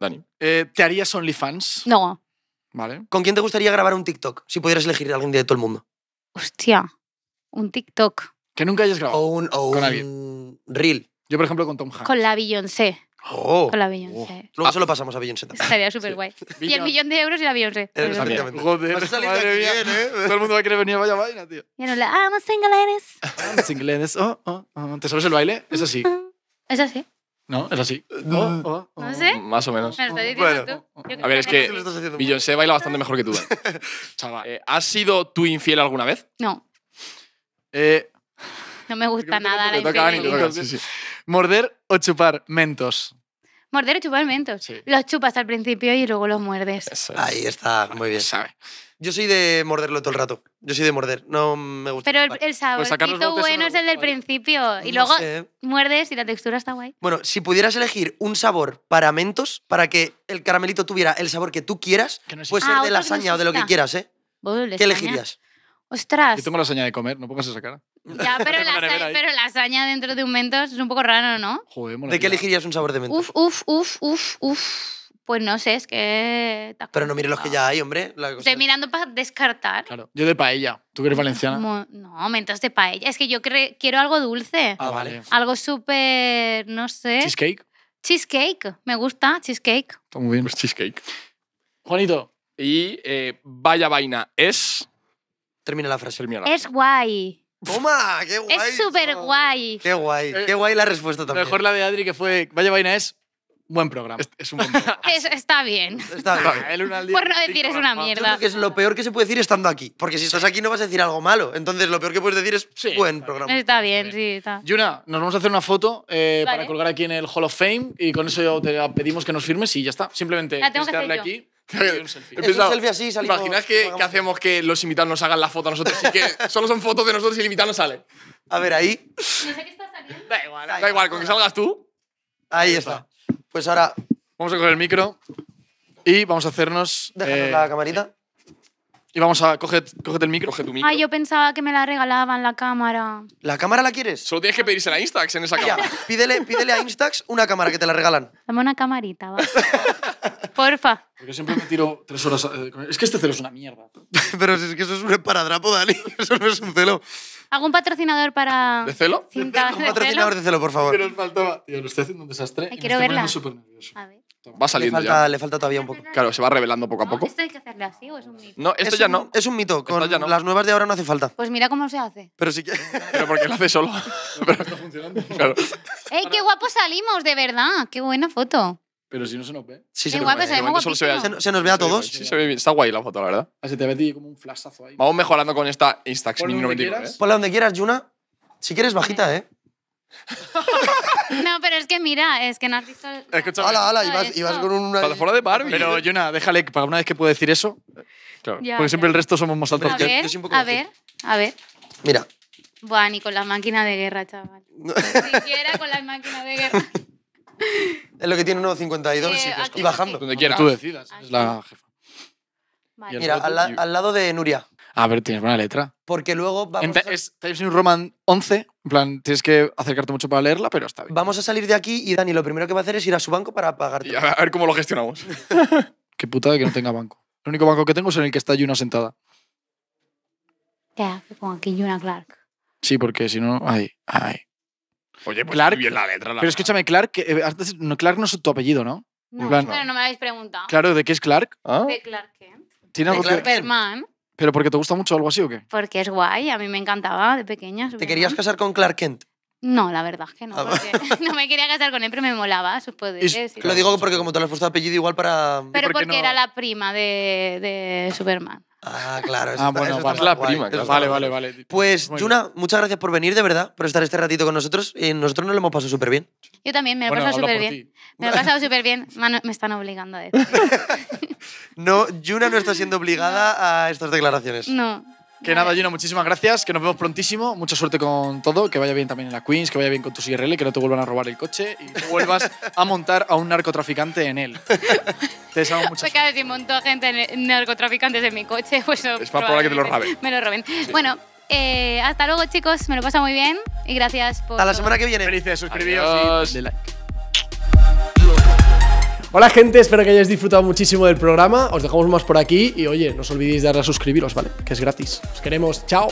Dani. Eh, ¿Te harías OnlyFans? No. Vale. ¿Con quién te gustaría grabar un TikTok? Si pudieras elegir a alguien de todo el mundo. Hostia, un TikTok. Que nunca hayas grabado. O un, Reel. Yo, por ejemplo, con Tom Hanks. Con la Beyoncé. Oh, con la Beyoncé. Ah. Luego se lo pasamos a Beyoncé también. Estaría súper guay. Y el millón de euros y la Beyoncé. Eh, exactamente. Joder, madre mía. ¿eh? Todo el mundo va a querer venir a vaya vaina, tío. Y no la ah, I'm a single ladies. Ah, I'm a single ladies. Oh, oh, oh, ¿Te sabes el baile? Es así. Es así. No, es así. Eh, oh, oh, no sé. Más o menos. Me A ver, es que Beyoncé baila bastante mejor que tú. ¿eh? Chava, ¿has sido tú infiel alguna vez? No. Eh, no me gusta nada la infidelidad. Morder o chupar mentos. Morder o chupar mentos. Los chupas al principio y luego los muerdes. Ahí está, muy bien. Yo soy de morderlo todo el rato. Yo soy de morder. No me gusta. Pero el, el pues saborcito bueno es el del principio. Y luego muerdes y la textura está guay. Bueno, si pudieras elegir un sabor para mentos, para que el caramelito tuviera el sabor que tú quieras, puede ser de ah, lasaña o de lo que quieras, ¿eh? ¿Qué elegirías? Ostras. Yo tengo lasaña de comer, no pongas esa cara. Ya, pero, la lasaña, dentro de un Mentos es un poco raro, ¿no? ¿De qué elegirías un sabor de Mentos? Uf, uf, uf, uf, uf. Pues no sé, es que... Pero no mires los que ya hay, hombre. Estoy mirando para descartar. Claro. Yo de paella. ¿Tú quieres valenciana? no, mentos de paella. Es que yo quiero algo dulce. Ah, ah vale. Algo súper... no sé. ¿Cheesecake? Cheesecake. Me gusta cheesecake. Está muy bien. Pues cheesecake. Juanito. Y eh, vaya vaina es... Termina la frase. el mío. es guay. ¡Toma! ¡Qué guay! Es súper guay. Qué guay. Eh, qué guay la respuesta también. Mejor la de Adri que fue. Vaya vaina es. Buen programa. Es, un buen programa. está bien. Está bien. Por no decir es una mierda. es lo peor que se puede decir estando aquí. Porque si estás aquí no vas a decir algo malo. Entonces lo peor que puedes decir es buen programa. Está bien, sí, está. Yuna, nos vamos a hacer una foto eh, para colgar aquí en el Hall of Fame y con eso ya te pedimos que nos firmes y ya está. Simplemente La tengo que aquí. Que, un selfie. selfie ¿Imaginas que, hacemos que los invitados nos hagan la foto a nosotros? que solo son fotos de nosotros y el invitado sale. A ver, ahí. No sé qué está saliendo. Da igual, da, igual, con que salgas tú. Ahí está. Pues ahora. Vamos a coger el micro y vamos a hacernos. Déjanos eh, la camarita. Y vamos a. Coge, el micro, coge tu ah, micro. Ah, yo pensaba que me la regalaban la cámara. ¿La cámara la quieres? Solo tienes que pedirse a Instax en esa cámara. pídele, pídele a Instax una cámara que te la regalan. Dame una camarita, va. Porfa. Porque siempre me tiro tres horas. Eh, es que este celo es una mierda. Pero si es que eso es un paradrapo, Dani. Eso no es un celo. ¿Algún patrocinador para ¿De celo? Un patrocinador de celo, por favor. Pero nos faltaba. Tío, lo estoy haciendo un desastre. y me estoy verla. súper nervioso. A ver. Va Le saliendo falta, ya. le falta todavía un poco. Claro, se va revelando poco a poco. ¿Esto hay que hacerle así o es un mito? No, esto ya no, Es un mito. Con las nuevas de ahora no hace falta. Pues mira cómo se hace. Pero sí que. pero porque lo hace solo. Pero- Está funcionando. claro. ¡Ey, qué guapo salimos, de verdad! ¡Qué buena foto! Pero si no se nos ve. Sí, se, nos pues ve. se, ve. se, Se, nos ve a todos. Sí, se ve bien. Está guay la foto, la verdad. Así ah, te metí como un flashazo ahí. Vamos mejorando con esta Instax mini 99. Ponla donde quieras, Yuna. Si quieres, bajita, ¿eh? no, pero es que mira, es que no has visto. El... Escúchame. Hala, hala, ibas, ibas con una. Plataforma de Barbie. Pero, Yuna, déjale, para una vez que pueda decir eso. Claro. porque siempre el resto somos más altos a ver, A ver, a ver. Mira. Buah, ni con las máquinas de guerra, chaval. ni siquiera con las máquinas de guerra. Es lo que tiene 1,52 52. Eh, y bajando. Donde quieras. Tú decidas, es la jefa. Mira, al, lado de Nuria. A ver, tienes buena letra. Porque luego vamos. a... Es Times Roman 11. En plan, tienes que acercarte mucho para leerla, pero está bien. Vamos a salir de aquí y Dani lo primero que va a hacer es ir a su banco para pagarte. a ver cómo lo gestionamos. Qué putada que no tenga banco. El único banco que tengo es en el que está Yuna sentada. ¿Qué hace con aquí Yuna Clark? Sí, porque si no. Ay, ay. Oye, pues Clark, bien la letra. pero escúchame, Clark, eh, eh, no, Clark no es tu apellido, ¿no? No, pero no me habéis preguntado. Claro, ¿de qué es Clark? Ah. De Clark Kent. ¿Tiene Superman, ¿Pero porque te gusta mucho algo así o qué? porque es guay, a mí me encantaba de pequeña. ¿Te querías casar con Clark Kent? No, la verdad es que no, ah, porque no me quería casar con él, pero me molaba sus poderes. Lo digo porque como te lo has puesto de apellido igual para... pero porque era la prima de, de Superman. Ah, claro. ah, bueno, la prima. Vale, vale, vale. Pues, Juna, Yuna, muchas gracias por venir, de verdad, por estar este ratito con nosotros. Eh, nosotros nos lo hemos pasado súper bien. Yo también, me lo he pasado súper bien. Me lo pasado súper bien. me están obligando a decir. no, Yuna no está siendo obligada a estas declaraciones. No. Que nada, Gino, muchísimas gracias, que nos vemos prontísimo. Mucha suerte con todo, que vaya bien también en la Queens, que vaya bien con tus IRL, que no te vuelvan a robar el coche y vuelvas a montar a un narcotraficante en él. te deseamos mucha pues suerte. si monto gente narcotraficantes en mi coche, pues no, es más probable que te lo roben. Me lo roben. Bueno, eh, hasta luego, chicos, me lo pasa muy bien y gracias por. A la semana que viene. Felices, suscribíos y. De like. Hola gente, espero que hayáis disfrutado muchísimo del programa. Os dejamos más por aquí y oye, no os olvidéis de darle a suscribiros, ¿vale? Que es gratis. Os queremos, chao.